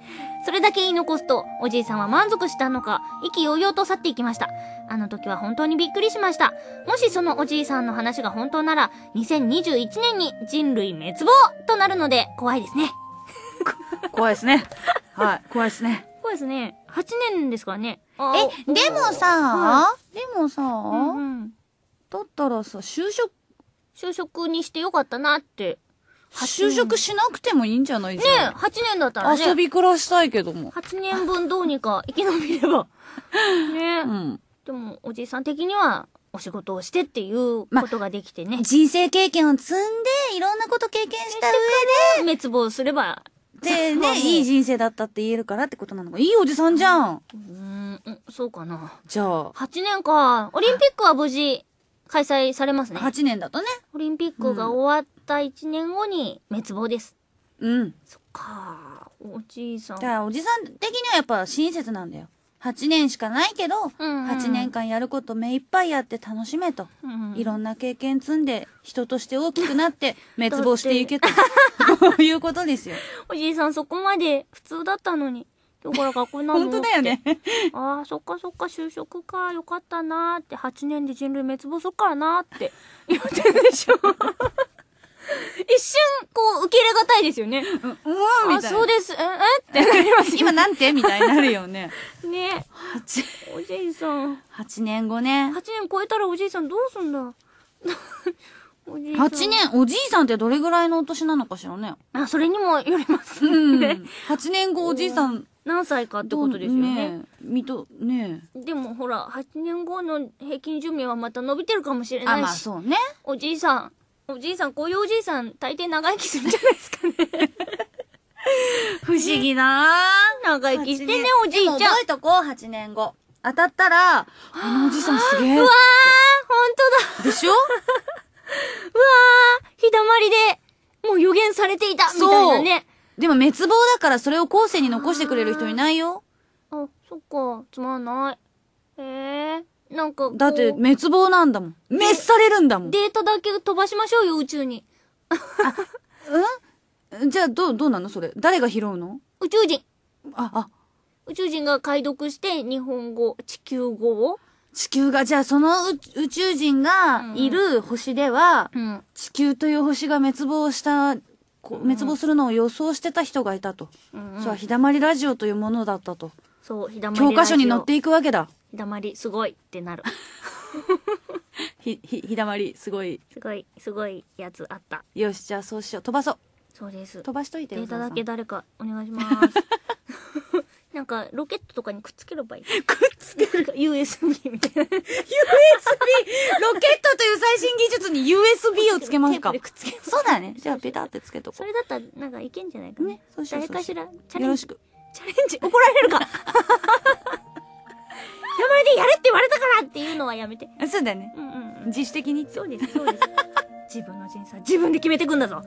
それだけ言い残すと、おじいさんは満足したのか、意気揚々と去っていきました。あの時は本当にびっくりしました。もしそのおじいさんの話が本当なら、2021年に人類滅亡となるので、怖いですね。怖いですね。はい、怖いですね。怖いですね。8年ですからね。え、でもさ、はい、でもさ、うんうん、だったらさ、就職、就職にしてよかったなって就職しなくてもいいんじゃないですかね8年だったらね。遊び暮らしたいけども。8年分どうにか生き延びれば。ね、うん、でも、おじいさん的には、お仕事をしてっていうことができてね、ま人生経験を積んで、いろんなこと経験した上で、滅亡すれば、で ね、いい人生だったって言えるからってことなのか。いいおじさんじゃん。うん、そうかな。じゃあ。8年か。オリンピックは無事開催されますね。8年だとね。オリンピックが終わっった1年後に滅亡です。うん。そっかおじいさん。だからおじさん的にはやっぱ親切なんだよ。8年しかないけど、うんうん、8年間やること目いっぱいやって楽しめと、うんうん、いろんな経験積んで人として大きくなって 滅亡していけということですよおじいさんそこまで普通だったのに今日から学校なの 本当だよねああそっかそっか就職かよかったなーって8年で人類滅亡そっからなーって言ってるでしょ一瞬、こう、受け入れがたいですよね。うん、みたいな。あ、そうです、え えってなります、ね、今なんてみたいになるよね。ね 八おじいさん。8年後ね。8年超えたらおじいさんどうすんだ おじいさん。8年、おじいさんってどれぐらいのお年なのかしらね。あ、それにもよりますね。うん、8年後おじいさん。何歳かってことですよね。みと、ねでもほら、8年後の平均寿命はまた伸びてるかもしれないし。あ、まあそうね。おじいさん。おじいさん、こういうおじいさん、大抵長生きするんじゃないですかね。不思議な長生きしてね、おじいちゃん。覚えとこう、8年後。当たったら、あのおじいさんすげえ。うわぁ、ほんとだ。でしょ うわぁ、日だまりで、もう予言されていた、みたいなね。でも滅亡だからそれを後世に残してくれる人いないよ。あ、そっか、つまんない。なんか、だって滅亡なんだもん。滅されるんだもん。データだけ飛ばしましょうよ、宇宙に。うん じゃあ、どう、どうなのそれ。誰が拾うの宇宙人。あ、あ。宇宙人が解読して、日本語、地球語を地球が、じゃあその宇宙人がいる星では、うん、地球という星が滅亡した滅亡するのを予想してた人がいたと。うんうん、そは日だまりラジオというものだったと。そう、日だまり教科書に載っていくわけだ。ひだまりすごいってなる ひひひだまりすごいすごいすごいやつあったよしじゃあそうしよう飛ばそうそうです飛ばしといてデよータだけ誰かお願いします なんかロケットとかにくっつければいい くっつける USB みたいな USB ロケットという最新技術に USB をつけますかくっつけそうだねじゃあペタってつけとこそれだったらなんかいけんじゃないかねそうしよう誰かしらチャレよろしくチャレンジ怒られるか山根でやれって言われたからっていうのはやめて。そうだね。うんうん自主的に。そうです、そうです。自分の人生は自分で決めてくんだぞ。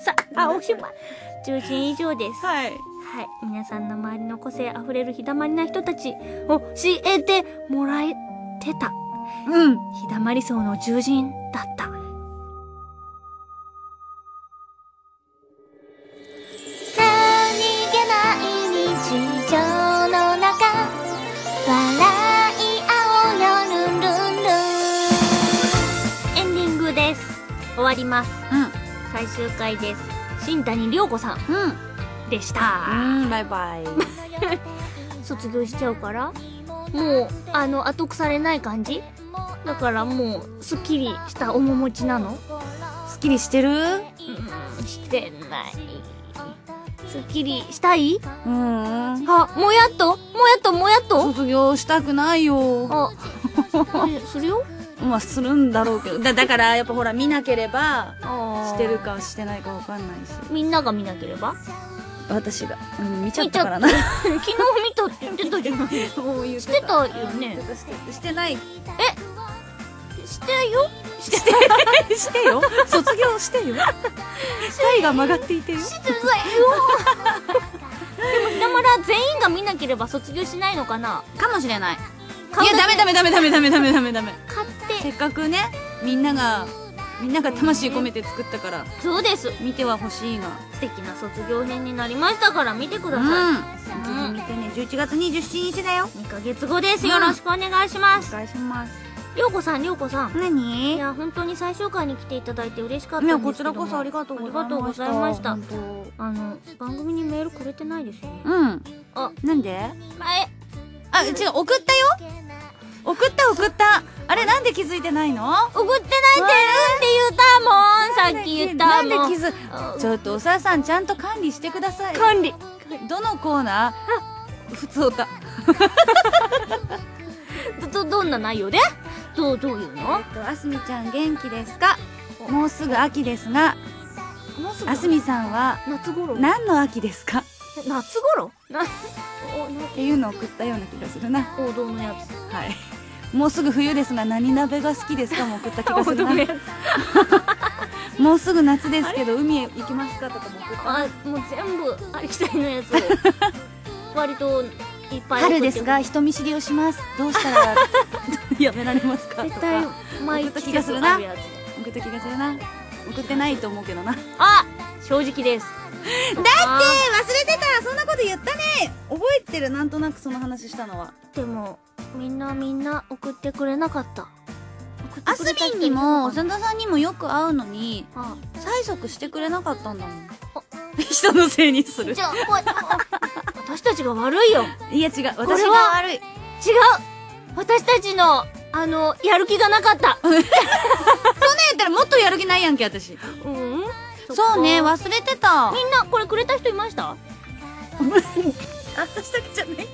さあ、おしまい。中心以上です。はい。はい。皆さんの周りの個性あふれるひだまりな人たちを教えてもらえてた。うん。ひだまり層の獣人だった。わります、最終回です新谷涼子さんうんでした、うんバイバイ 卒業しちゃうからもうあの後腐れない感じだからもうすっきりした面持ちなのすっきりしてるうんしてないすっきりしたいうんあもやっともやっともやっと卒業したくないよあえするよまあするんだろうけどだだからやっぱほら見なければしてるかしてないか分かんないしみんなが見なければ私が、うん、見ちゃったからな 昨日見たって言ってたじゃんそ う言ってたよねしてないえしてよして してよ卒業してよいが曲がっていてよしてよでもひだまら全員が見なければ卒業しないのかなかもしれないいやダメダメダメダメダメダメダメダメ買ってせっかくねみんながみんなが魂込めて作ったからそうです見てはほしいが素敵な卒業編になりましたから見てください、うんうん、見てね11月27日だよ2か月後です、よろしくお願いしますお願いしますりょうこさんりょうこさん何いや本当に最終回に来ていただいて嬉しかったこちらこそありがとうございましたあの番組にメールくれてないですよねうんあなんで前あ、違う、送ったよ送った送ったあれなんで気づいてないの送ってないってうんって言ったもんさっき言ったもんなんで気づちょっとおささんちゃんと管理してください管理どのコーナー普通歌ど、どんな内容でどう、どういうのえっと、あすみちゃん元気ですかもうすぐ秋ですが、あすみさんは、夏頃何の秋ですか夏頃な っていうのを送ったような気がするな王道のやつはいもうすぐ冬ですが何鍋が好きですかも送った気がするな もうすぐ夏ですけど海へ行きますかとかも送ったあもう全部ありきたりのやつ 割といっぱい春ですが人見知りをしますどうしたらやめられますかとか送った気がするな送った気がするな送ってないと思うけどなあ正直です だって忘れてたそんなこと言ったね覚えてるなんとなくその話したのはでもみんなみんな送ってくれなかったあすみんにも長田さんにもよく会うのに催促してくれなかったんだもん 人のせいにするじゃあ私たちが悪いよいや違う私が悪い違う私たちのあの、やる気がなかった。そんなやったらもっとやる気ないやんけ、私。うん。そうね、忘れてた。みんな、これくれた人いました 私だけじゃない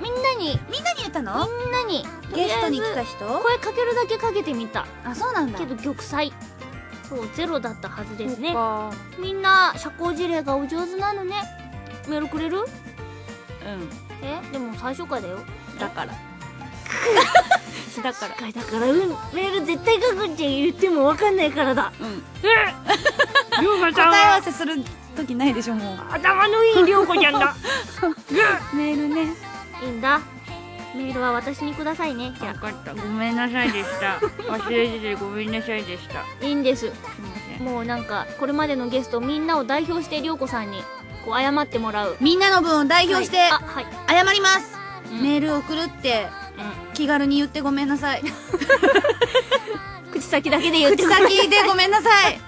みんなにみんなに言ったのみんなにゲストに来た人声かけるだけかけてみたあそうなんだけど玉砕そうゼロだったはずですねみんな社交辞令がお上手なのねメールくれるうんえでも最初からだよだから だからだからうんメール絶対書くって言っても分かんないからだうんえりょうまちゃん 答え合わせする時ないでしょもう頭のいいりょうこちゃんだ メールねいいんだメールは私にくださいねじゃ分かったごめんなさいでした忘れててごめんなさいでしたいいんですすみませんもうなんかこれまでのゲストみんなを代表してりょうこさんにこう謝ってもらうみんなの分を代表してはいあはい謝ります、うんメール送るって気軽に言ってごめんなさい 口先だけで言って口先でごめんなさい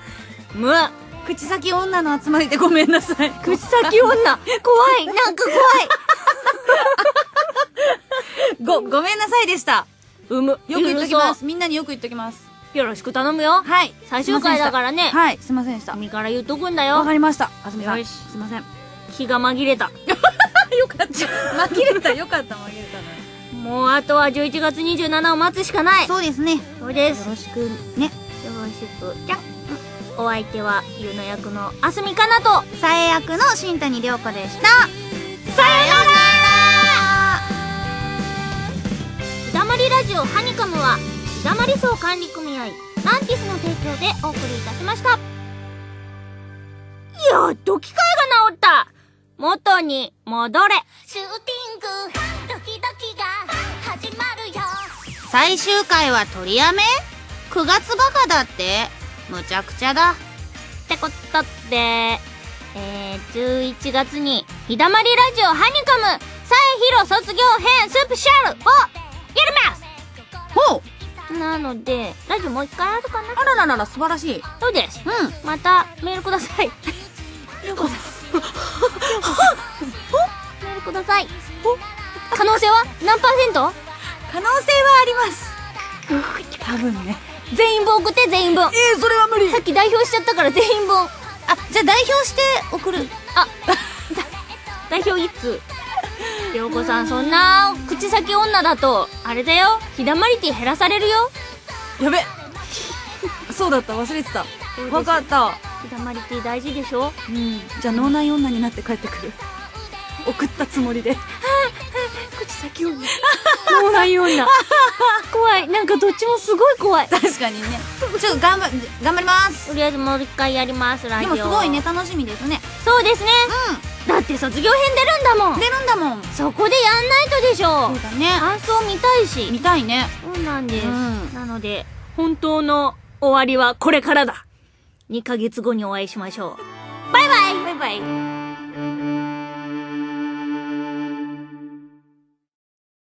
むわ口先女の集まりでごめんなさい口先女怖いなんか怖いごごめんなさいでしたうむよく言っときますみんなによく言っときますよろしく頼むよはい最終回だからねはいすいませんでした身から言っとくんだよわかりましたあすみさんすいません気が紛れた よかった 紛れたよかった紛れたのもうあとは11月27を待つしかないそうですねそうですよろしくねよろしくじゃお相手はゆの役のあすみかなとさえ役の新谷涼子でしたさよなら「だまりラジオハニカムは」はだまり層管理組合アンティスの提供でお送りいたしましたやっと機械が治った元に戻れシューティングドキドキが最終回は取りやめ ?9 月バカだってむちゃくちゃだ。ってことで、えー、11月に、ひだまりラジオハニカム、イヒロ卒業編スペシャルを、やりますほうなので、ラジオもう一回あるかなあらららら、素晴らしい。そうです。うん。また、メールください。メールください。可能性は何パーセント可能性はあります多分ね全員分送って全員分えー、それは無理さっき代表しちゃったから全員分あじゃあ代表して送るあ代表一つ涼子さんそんな口先女だとあれだよ日だまりティ減らされるよやべそうだった忘れてた分かった日だまりティ大事でしょうんじゃあ脳内女になって帰ってくる送ったつもりでち先を見うないな怖いなんかどっちもすごい怖い確かにねちょっと頑張頑張りますとりあえずもう一回やりますラジオでもすごいね楽しみですねそうですねうんだって卒業編出るんだもん出るんだもんそこでやんないとでしょそうだね感想見たいし見たいねそうなんです、うん、なので本当の終わりはこれからだ2ヶ月後にお会いしましょうバイバイバイバイ